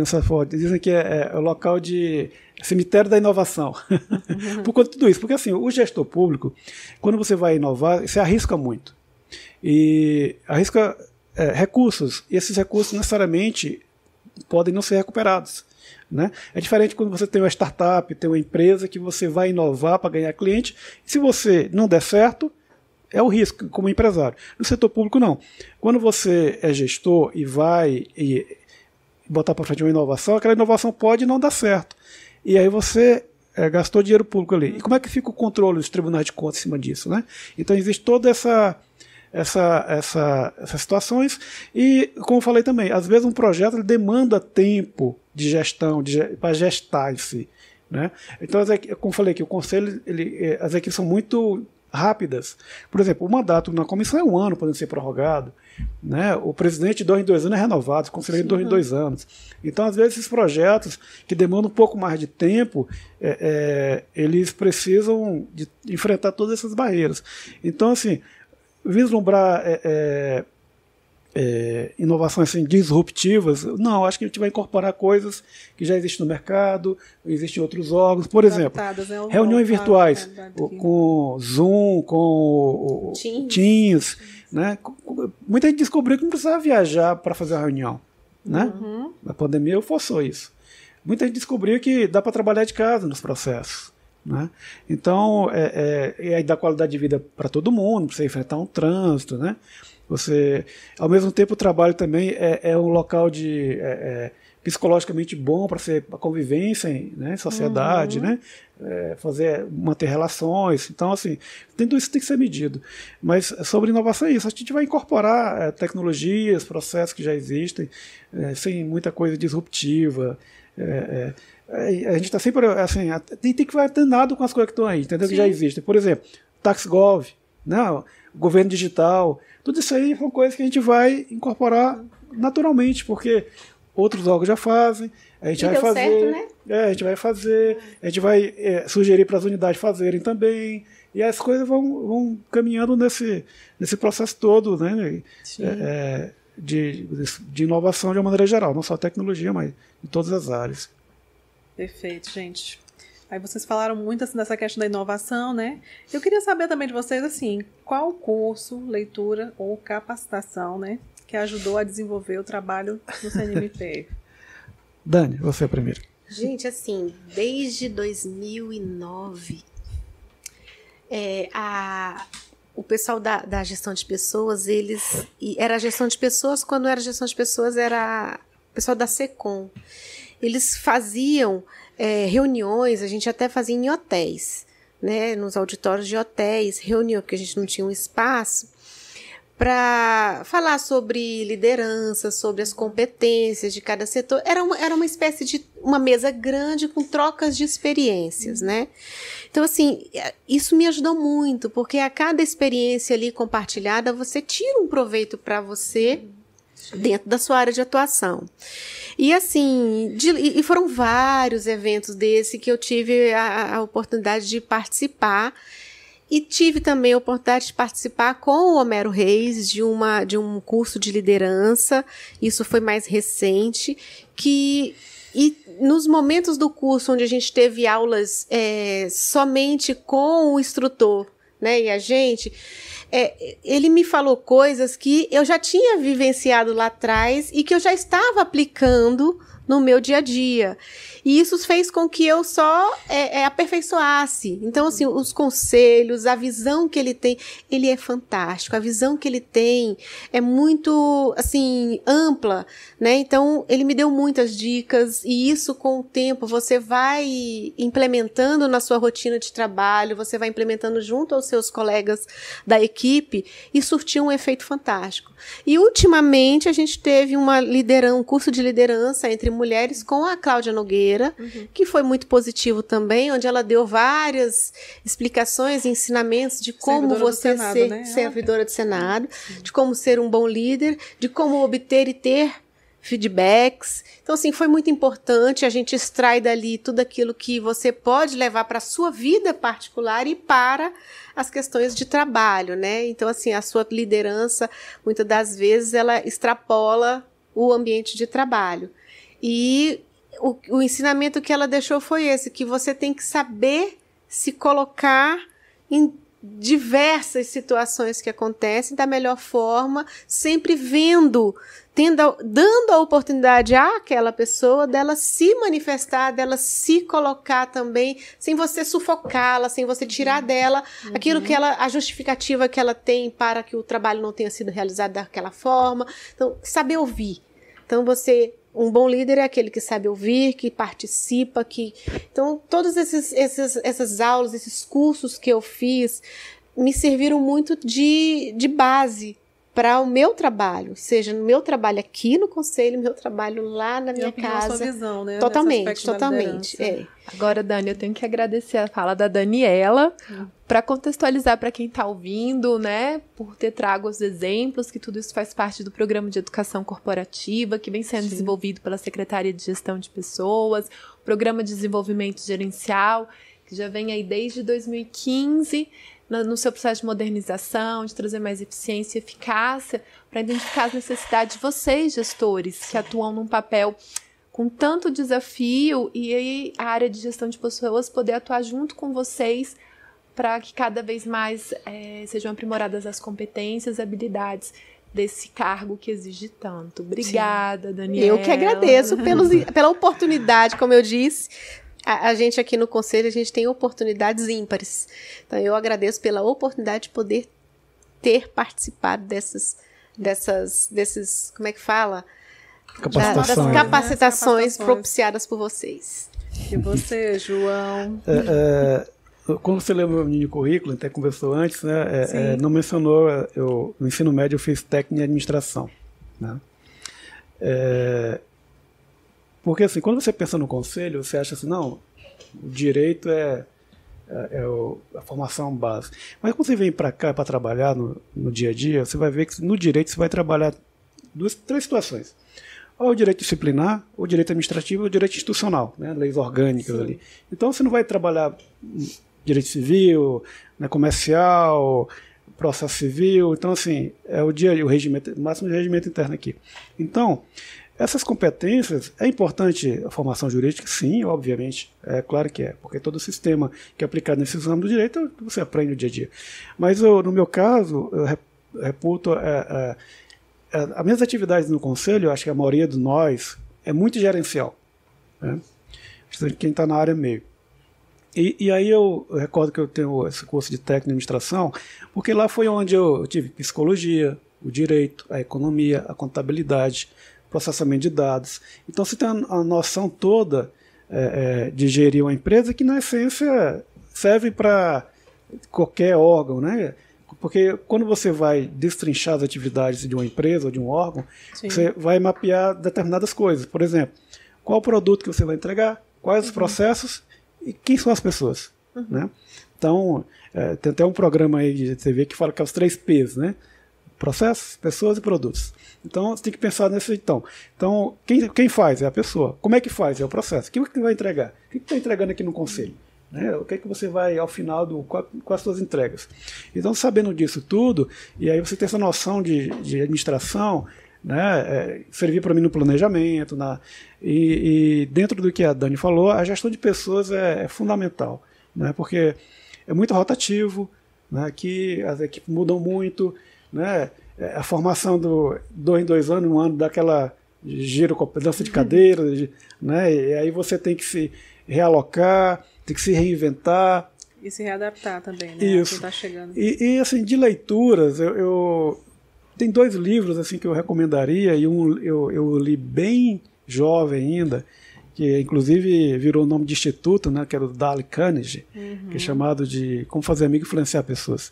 assim, dizem que é, é, é, o local de cemitério da inovação, por conta de tudo isso. Porque assim, o gestor público, quando você vai inovar, você arrisca muito. E arrisca é, recursos, e esses recursos necessariamente podem não ser recuperados. Né? É diferente quando você tem uma startup, tem uma empresa que você vai inovar para ganhar cliente, e se você não der certo, é o risco como empresário. No setor público, não. Quando você é gestor e vai e botar para frente uma inovação, aquela inovação pode não dar certo. E aí você é, gastou dinheiro público ali. E como é que fica o controle dos tribunais de contas em cima disso? Né? Então existe toda essa essa, essa, essas situações. E, como eu falei também, às vezes um projeto demanda tempo de gestão, para gestar em si. Né? Então, como eu falei que o conselho, ele, é, as equipes são muito rápidas. Por exemplo, o mandato na comissão é um ano, podendo ser prorrogado. Né? O presidente de dois em dois anos é renovado, o conselheiro de é dois em dois anos. Então, às vezes, esses projetos que demandam um pouco mais de tempo, é, é, eles precisam de enfrentar todas essas barreiras. Então, assim, vislumbrar é, é, é, inovações assim, disruptivas, não, acho que a gente vai incorporar coisas que já existem no mercado, existem outros órgãos, por exemplo, né, reuniões virtuais com Zoom, com Teams, Teams né? muita gente descobriu que não precisava viajar para fazer a reunião, né? Uhum. A pandemia forçou isso. Muita gente descobriu que dá para trabalhar de casa nos processos. Né? Então, é, é, é dá qualidade de vida para todo mundo, para você enfrentar um trânsito, né? Você, ao mesmo tempo, o trabalho também é, é um local de é, é psicologicamente bom para ser a convivência né, em né, sociedade, uhum. né? É, fazer, manter relações. Então, assim, tudo isso tem que ser medido. Mas é, sobre inovação é isso. A gente vai incorporar tecnologias, processos que já existem, sem muita coisa disruptiva. É, é, é, a gente está sempre assim, tem, tem que ficar danado com as coisas que estão aí, entendeu? Sim. Que já existem. Por exemplo, TaxGov, né? governo digital, tudo isso aí são coisas que a gente vai incorporar naturalmente, porque outros órgãos já fazem, a gente e vai fazer. Certo, né? é, a gente vai fazer, a gente vai é, sugerir para as unidades fazerem também. E as coisas vão, vão caminhando nesse, nesse processo todo, né? É, é, de, de inovação de uma maneira geral, não só tecnologia, mas em todas as áreas. Perfeito, gente. Aí vocês falaram muito assim, dessa questão da inovação, né? Eu queria saber também de vocês assim, qual curso, leitura ou capacitação, né, que ajudou a desenvolver o trabalho no CNMP? Dani, você é primeiro. Gente, assim, desde 2009, é, a, o pessoal da, da gestão de pessoas, eles era a gestão de pessoas quando era gestão de pessoas era o pessoal da Secom eles faziam é, reuniões, a gente até fazia em hotéis, né, nos auditórios de hotéis, reunião, porque a gente não tinha um espaço, para falar sobre liderança, sobre as competências de cada setor. Era uma, era uma espécie de uma mesa grande com trocas de experiências, né? Então, assim, é, isso me ajudou muito, porque a cada experiência ali compartilhada, você tira um proveito para você dentro da sua área de atuação. E assim, de, e foram vários eventos desse que eu tive a, a oportunidade de participar. E tive também a oportunidade de participar com o Homero Reis de, uma, de um curso de liderança, isso foi mais recente, que e nos momentos do curso onde a gente teve aulas é, somente com o instrutor né, e a gente, é, ele me falou coisas que eu já tinha vivenciado lá atrás e que eu já estava aplicando no meu dia a dia. E isso fez com que eu só é, é, aperfeiçoasse. Então, assim, os conselhos, a visão que ele tem, ele é fantástico. A visão que ele tem é muito, assim, ampla, né? Então, ele me deu muitas dicas e isso com o tempo você vai implementando na sua rotina de trabalho, você vai implementando junto aos seus colegas da equipe e surtiu um efeito fantástico. E ultimamente a gente teve uma lideran um curso de liderança entre Mulheres com a Cláudia Nogueira, uhum. que foi muito positivo também, onde ela deu várias explicações e ensinamentos de como servidora você Senado, ser né? servidora de ah, Senado, uhum. de como ser um bom líder, de como obter e ter feedbacks. Então, assim, foi muito importante. A gente extrai dali tudo aquilo que você pode levar para a sua vida particular e para as questões de trabalho, né? Então, assim, a sua liderança, muitas das vezes, ela extrapola o ambiente de trabalho. E o, o ensinamento que ela deixou foi esse: que você tem que saber se colocar em diversas situações que acontecem da melhor forma, sempre vendo, tendo, dando a oportunidade àquela pessoa dela se manifestar, dela se colocar também, sem você sufocá-la, sem você tirar uhum. dela uhum. aquilo que uhum. ela, a justificativa que ela tem para que o trabalho não tenha sido realizado daquela forma. Então, saber ouvir. Então, você um bom líder é aquele que sabe ouvir, que participa, que. Então, todas esses, esses, essas aulas, esses cursos que eu fiz, me serviram muito de, de base para o meu trabalho, seja no meu trabalho aqui no conselho, meu trabalho lá na minha casa. Sua visão, né? Totalmente, totalmente. É. Agora, Dani, eu tenho que agradecer a fala da Daniela para contextualizar para quem está ouvindo, né? Por ter trago os exemplos que tudo isso faz parte do programa de educação corporativa que vem sendo Sim. desenvolvido pela Secretaria de Gestão de Pessoas, programa de desenvolvimento gerencial que já vem aí desde 2015 no seu processo de modernização, de trazer mais eficiência e eficácia, para identificar as necessidades de vocês, gestores, que atuam num papel com tanto desafio, e aí a área de gestão de pessoas poder atuar junto com vocês para que cada vez mais é, sejam aprimoradas as competências, habilidades desse cargo que exige tanto. Obrigada, Daniela. Eu que agradeço pelos, pela oportunidade, como eu disse, a, gente aqui no conselho, a gente tem oportunidades ímpares. Então eu agradeço pela oportunidade de poder ter participado dessas, dessas, desses, como é que fala? Capacitações. das né? capacitações, propiciadas por vocês. E você, João? é, é, quando você o meu menino currículo, até conversou antes, né? É, é não mencionou, eu, no ensino médio eu fiz técnico em administração. Né? É, porque assim, quando você pensa no conselho, você acha assim, não, o direito é, é, é o, a formação base. Mas quando você vem para cá para trabalhar no, no dia a dia, você vai ver que no direito você vai trabalhar duas, três situações. Ou o direito disciplinar, ou o direito administrativo, ou o direito institucional, né? leis orgânicas Sim. ali. Então você não vai trabalhar direito civil, né, comercial, processo civil. Então, assim, é o dia o regimento, máximo de regimento interno aqui. Então, essas competências, é importante a formação jurídica? Sim, obviamente, é claro que é, porque todo o sistema que é aplicado nesse exame do direito você aprende no dia a dia. Mas eu, no meu caso, eu reputo é, é, é, as minhas atividades no conselho, acho que a maioria de nós, é muito gerencial. Né? Quem está na área meio. E, e, aí eu recordo que eu tenho esse curso de técnico em administração, porque lá foi onde eu tive psicologia, o direito, a economia, a contabilidade, processamento de dados. Então você tem a, noção toda é, é, de gerir uma empresa que, na essência, serve para qualquer órgão, né? Porque quando você vai destrinchar as atividades de uma empresa ou de um órgão, Sim. você vai mapear determinadas coisas. Por exemplo, qual o produto que você vai entregar, quais os uhum. processos e quem são as pessoas, uhum. né? Então, é, tem até um programa aí de TV que fala que é os três P's, né? Processos, pessoas e produtos. Então você tem que pensar nesse então. Então, quem, quem faz? É a pessoa. Como é que faz? É o processo. O é que você vai entregar? O que está entregando aqui no conselho? Né? O que é que você vai ao final do quais as suas entregas? Então, sabendo disso tudo, e aí você tem essa noção de, de administração, né? É, servir para mim no planejamento, na, e, e, dentro do que a Dani falou, a gestão de pessoas é, é fundamental, né? Porque é muito rotativo, né? Que as equipes mudam muito, né? É, a formação do dois em dois anos, um ano daquela giro, dança de uhum. cadeira, né? E aí você tem que se realocar, tem que se reinventar. E se readaptar também, né? Isso. Tá chegando. E, e, assim, de leituras, eu, eu, tem dois livros assim que eu recomendaria, e um eu, eu li bem jovem ainda, que inclusive virou o nome de instituto, né, que era o Dale Carnegie, uhum. que é uhum. chamado de Como Fazer Amigo e Influenciar Pessoas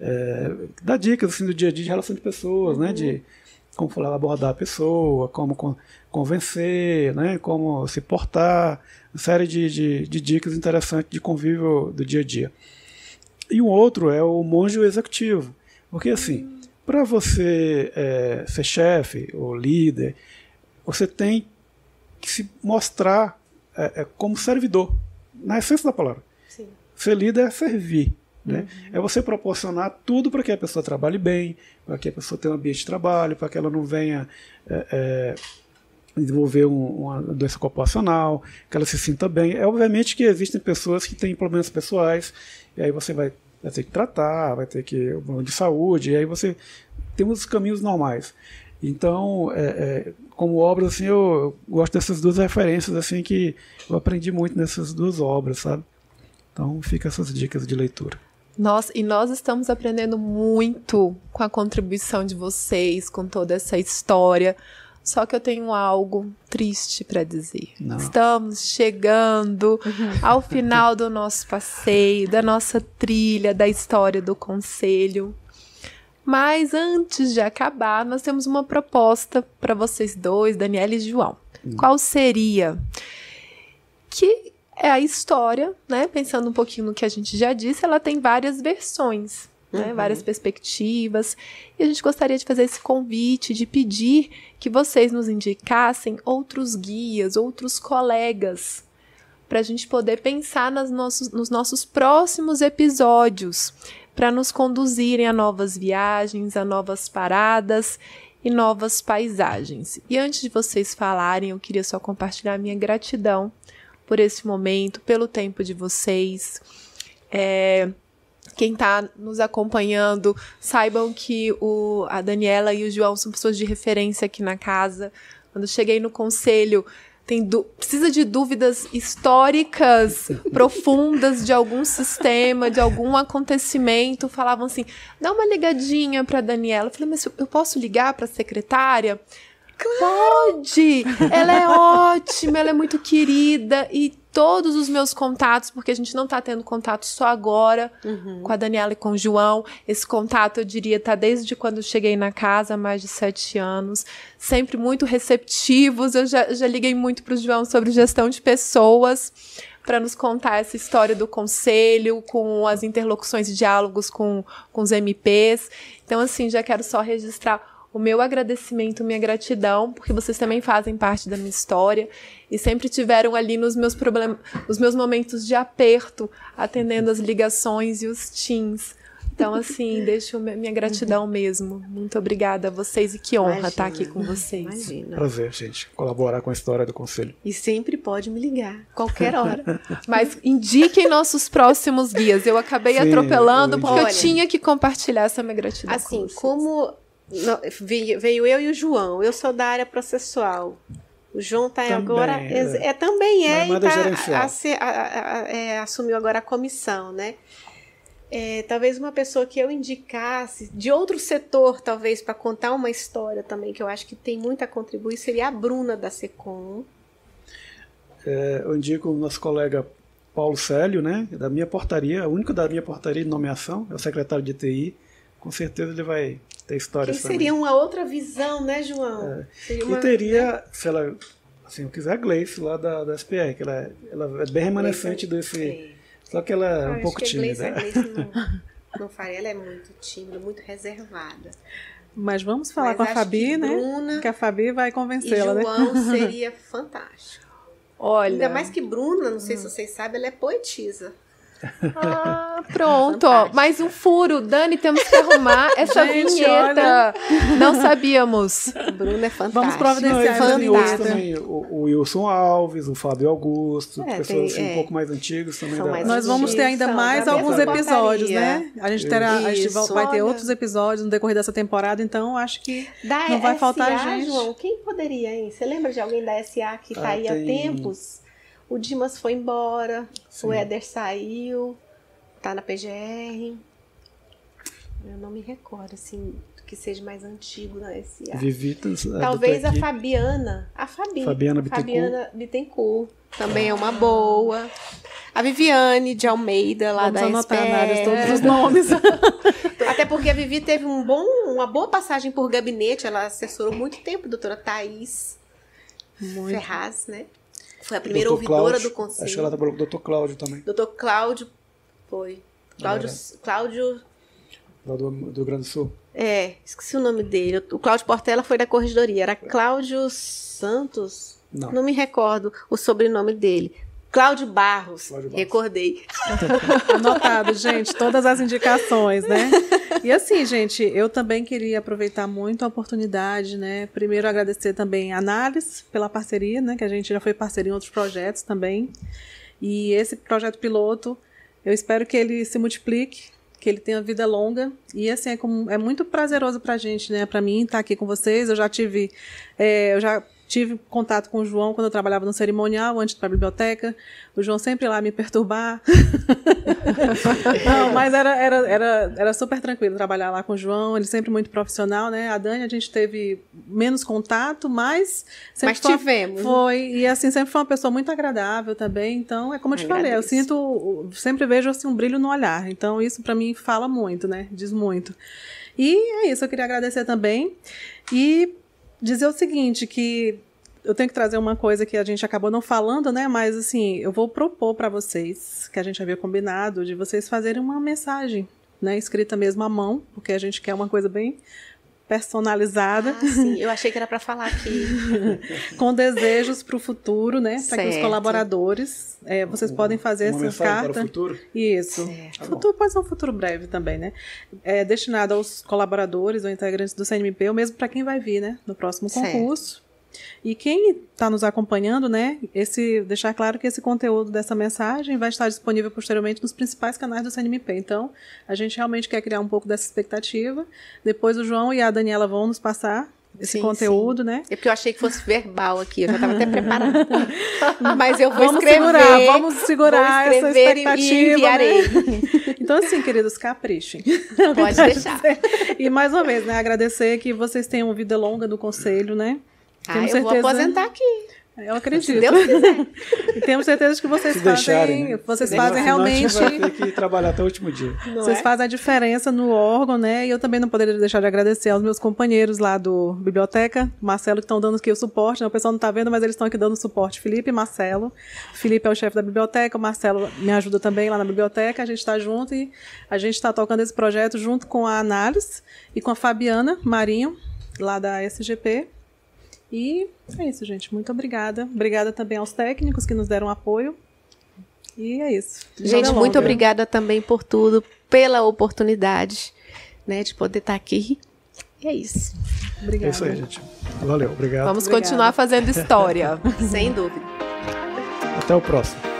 é, dá dicas assim, do dia a dia de relação de pessoas, uhum. né? De como falar, abordar a pessoa, como con convencer, né? Como se portar, uma série de, de, de, dicas interessantes de convívio do dia a dia. E o outro é o monge executivo, porque assim, para você é, ser chefe ou líder, você tem que se mostrar é, é como servidor, na essência da palavra. Sim. Ser líder é servir. Né? É você proporcionar tudo para que a pessoa trabalhe bem, para que a pessoa tenha um ambiente de trabalho, para que ela não venha é, é, desenvolver um, uma doença corporacional, que ela se sinta bem. É obviamente que existem pessoas que têm problemas pessoais, e aí você vai, vai ter que tratar, vai ter que um de saúde, e aí você tem os caminhos normais. Então, é, é, como obra, assim, eu, eu gosto dessas duas referências assim que eu aprendi muito nessas duas obras, sabe? Então, fica essas dicas de leitura. Nós, e nós estamos aprendendo muito com a contribuição de vocês, com toda essa história. Só que eu tenho algo triste para dizer. Não. Estamos chegando uhum. ao final do nosso passeio, da nossa trilha, da história do conselho. Mas antes de acabar, nós temos uma proposta para vocês dois, Daniela e João. Hum. Qual seria? Que é a história, né? Pensando um pouquinho no que a gente já disse, ela tem várias versões, né? uhum. Várias perspectivas. E a gente gostaria de fazer esse convite, de pedir que vocês nos indicassem outros guias, outros colegas, para a gente poder pensar nas nossos, nos nossos próximos episódios, para nos conduzirem a novas viagens, a novas paradas e novas paisagens. E antes de vocês falarem, eu queria só compartilhar minha gratidão por esse momento, pelo tempo de vocês. É, quem está nos acompanhando, saibam que o, a Daniela e o João são pessoas de referência aqui na casa. Quando cheguei no conselho, tem precisa de dúvidas históricas profundas de algum sistema, de algum acontecimento, falavam assim: "Dá uma ligadinha para a Daniela". Eu falei: "Mas eu posso ligar para a secretária?" Claro. Pode! Ela é ótima, ela é muito querida e todos os meus contatos, porque a gente não tá tendo contato só agora uhum. com a Daniela e com o João. Esse contato, eu diria, tá desde quando cheguei na casa, há mais de sete anos. Sempre muito receptivos. Eu já, já liguei muito pro João sobre gestão de pessoas para nos contar essa história do conselho, com as interlocuções e diálogos com, com os MPs. Então, assim, já quero só registrar o meu agradecimento, minha gratidão, porque vocês também fazem parte da minha história e sempre tiveram ali nos meus problemas, os meus momentos de aperto, atendendo as ligações e os teams. Então, assim, deixo minha gratidão mesmo. Muito obrigada a vocês e que honra imagina, estar aqui com vocês. Imagina. Prazer, gente, colaborar com a história do Conselho. E sempre pode me ligar, qualquer hora. Mas indiquem nossos próximos guias. Eu acabei Sim, atropelando eu porque Olha, eu tinha que compartilhar essa minha gratidão. Assim, como não, veio eu e o João. Eu sou da área processual. O João está agora. É, é, também é, e tá, a, a, a, é, assumiu agora a comissão, né? É, talvez uma pessoa que eu indicasse, de outro setor, talvez, para contar uma história também, que eu acho que tem muito a contribuir, seria a Bruna da SECOM. É, eu indico o nosso colega Paulo Célio, né? Da minha portaria, o único da minha portaria de nomeação, é o secretário de TI com certeza ele vai ter histórias que seria uma outra visão, né, João? É. uma, teria, né? se ela assim eu quiser, a Gleice lá da, da SPR, que ela, é, ela é bem remanescente Gleice, desse... É. Só que ela é ah, um pouco tímida. A Gleice, a Gleice não, não faria, ela é muito tímida, muito reservada. Mas vamos falar Mas com a Fabi, que né? que a Fabi vai convencê-la, né? João seria fantástico. Olha. Ainda mais que Bruna, não sei hum. se vocês sabem, ela é poetisa. Ah, pronto, ó, mais um furo. Dani, temos que arrumar essa Gente, vinheta. Olha. Não sabíamos. O Bruno é fantástico. Vamos providenciar Não, é também. O, o, Wilson Alves, o Fábio Augusto, é, pessoas tem, assim, é. um pouco mais antigas também. Mais Nós vamos ter ainda mais alguns episódios, né? A gente, terá, a gente vai olha. ter outros episódios no decorrer dessa temporada, então acho que da não vai SA, faltar gente. João, quem poderia, hein? Você lembra de alguém da SA que está ah, tá aí tem... há tempos? O Dimas foi embora, Sim. o Éder saiu, tá na PGR. Eu não me recordo, assim, que seja mais antigo na né, SA. Vivitas. Talvez a Fabiana. A Fabi, Fabiana Bittencourt. Fabiana Bittencourt também é uma boa. A Viviane de Almeida, lá Vamos da anotar SPR. todos os nomes. Até porque a Vivi teve um bom, uma boa passagem por gabinete, ela assessorou muito tempo a doutora Thais Ferraz, né? foi a primeira Dr. ouvidora Cláudio, do conselho. Acho que ela trabalhou com o Dr. Cláudio também. Dr. Cláudio foi. É Cláudio. Cláudio. Lá do, do Grande Sul? É, esqueci o nome dele. O Cláudio Portela foi da corregedoria. Era Cláudio Santos? Não. Não me recordo o sobrenome dele. Cláudio Barros, Barros, recordei. Anotado, gente, todas as indicações, né? E assim, gente, eu também queria aproveitar muito a oportunidade, né? Primeiro agradecer também a Análise pela parceria, né? Que a gente já foi parceria em outros projetos também. E esse projeto piloto, eu espero que ele se multiplique, que ele tenha vida longa. E assim, é, como, é muito prazeroso pra gente, né? Pra mim estar tá aqui com vocês. Eu já tive. É, eu já Tive contato com o João quando eu trabalhava no cerimonial, antes para a biblioteca. O João sempre lá me perturbar. Não, mas era, era, era, era super tranquilo trabalhar lá com o João, ele sempre muito profissional, né? A Dani, a gente teve menos contato, mas sempre mas tivemos. Né? Foi, e assim, sempre foi uma pessoa muito agradável também. Então, é como eu te Agradeço. falei, eu sinto, sempre vejo assim um brilho no olhar. Então, isso para mim fala muito, né? Diz muito. E é isso, eu queria agradecer também. E dizer o seguinte, que eu tenho que trazer uma coisa que a gente acabou não falando, né? Mas assim, eu vou propor para vocês, que a gente havia combinado, de vocês fazerem uma mensagem, né? Escrita mesmo à mão, porque a gente quer uma coisa bem personalizada. Ah, sim, eu achei que era para falar aqui. com desejos para o futuro, né? Para que os colaboradores, é, vocês um, podem fazer uma essa carta. Para o futuro? Isso. Certo. Tá futuro pode ser um futuro breve também, né? É destinado aos colaboradores ou integrantes do CNMP, ou mesmo para quem vai vir, né? No próximo concurso. Certo. E quem está nos acompanhando, né, esse, deixar claro que esse conteúdo dessa mensagem vai estar disponível posteriormente nos principais canais do CNMP. Então, a gente realmente quer criar um pouco dessa expectativa. Depois o João e a Daniela vão nos passar esse sim, conteúdo, sim. né? É porque eu achei que fosse verbal aqui, eu já estava até preparada. Mas eu vou vamos escrever. Segurar, vamos segurar vou essa expectativa. Né? Então, assim, queridos, caprichem. Pode deixar. E mais uma vez, né? Agradecer que vocês tenham vida longa do conselho, né? Ah, eu certeza... vou aposentar aqui. Eu acredito. Deus quiser. e temos certeza que vocês Se deixarem, fazem, né? vocês fazem realmente. Vai ter que trabalhar até o último dia. Não vocês é? fazem a diferença no órgão, né? E eu também não poderia deixar de agradecer aos meus companheiros lá do biblioteca, Marcelo que estão dando aqui o suporte. Né? O pessoal não está vendo, mas eles estão aqui dando suporte. Felipe e Marcelo. Felipe é o chefe da biblioteca, o Marcelo me ajuda também lá na biblioteca. A gente está junto e a gente está tocando esse projeto junto com a Análise e com a Fabiana Marinho lá da SGP e é isso, gente. Muito obrigada. Obrigada também aos técnicos que nos deram apoio. E é isso. Gente, muito obrigada também por tudo, pela oportunidade, né, de poder estar tá aqui. E é isso. Obrigada. É isso aí, gente. Valeu, obrigado. Vamos obrigada. continuar fazendo história, sem dúvida. Até o próximo.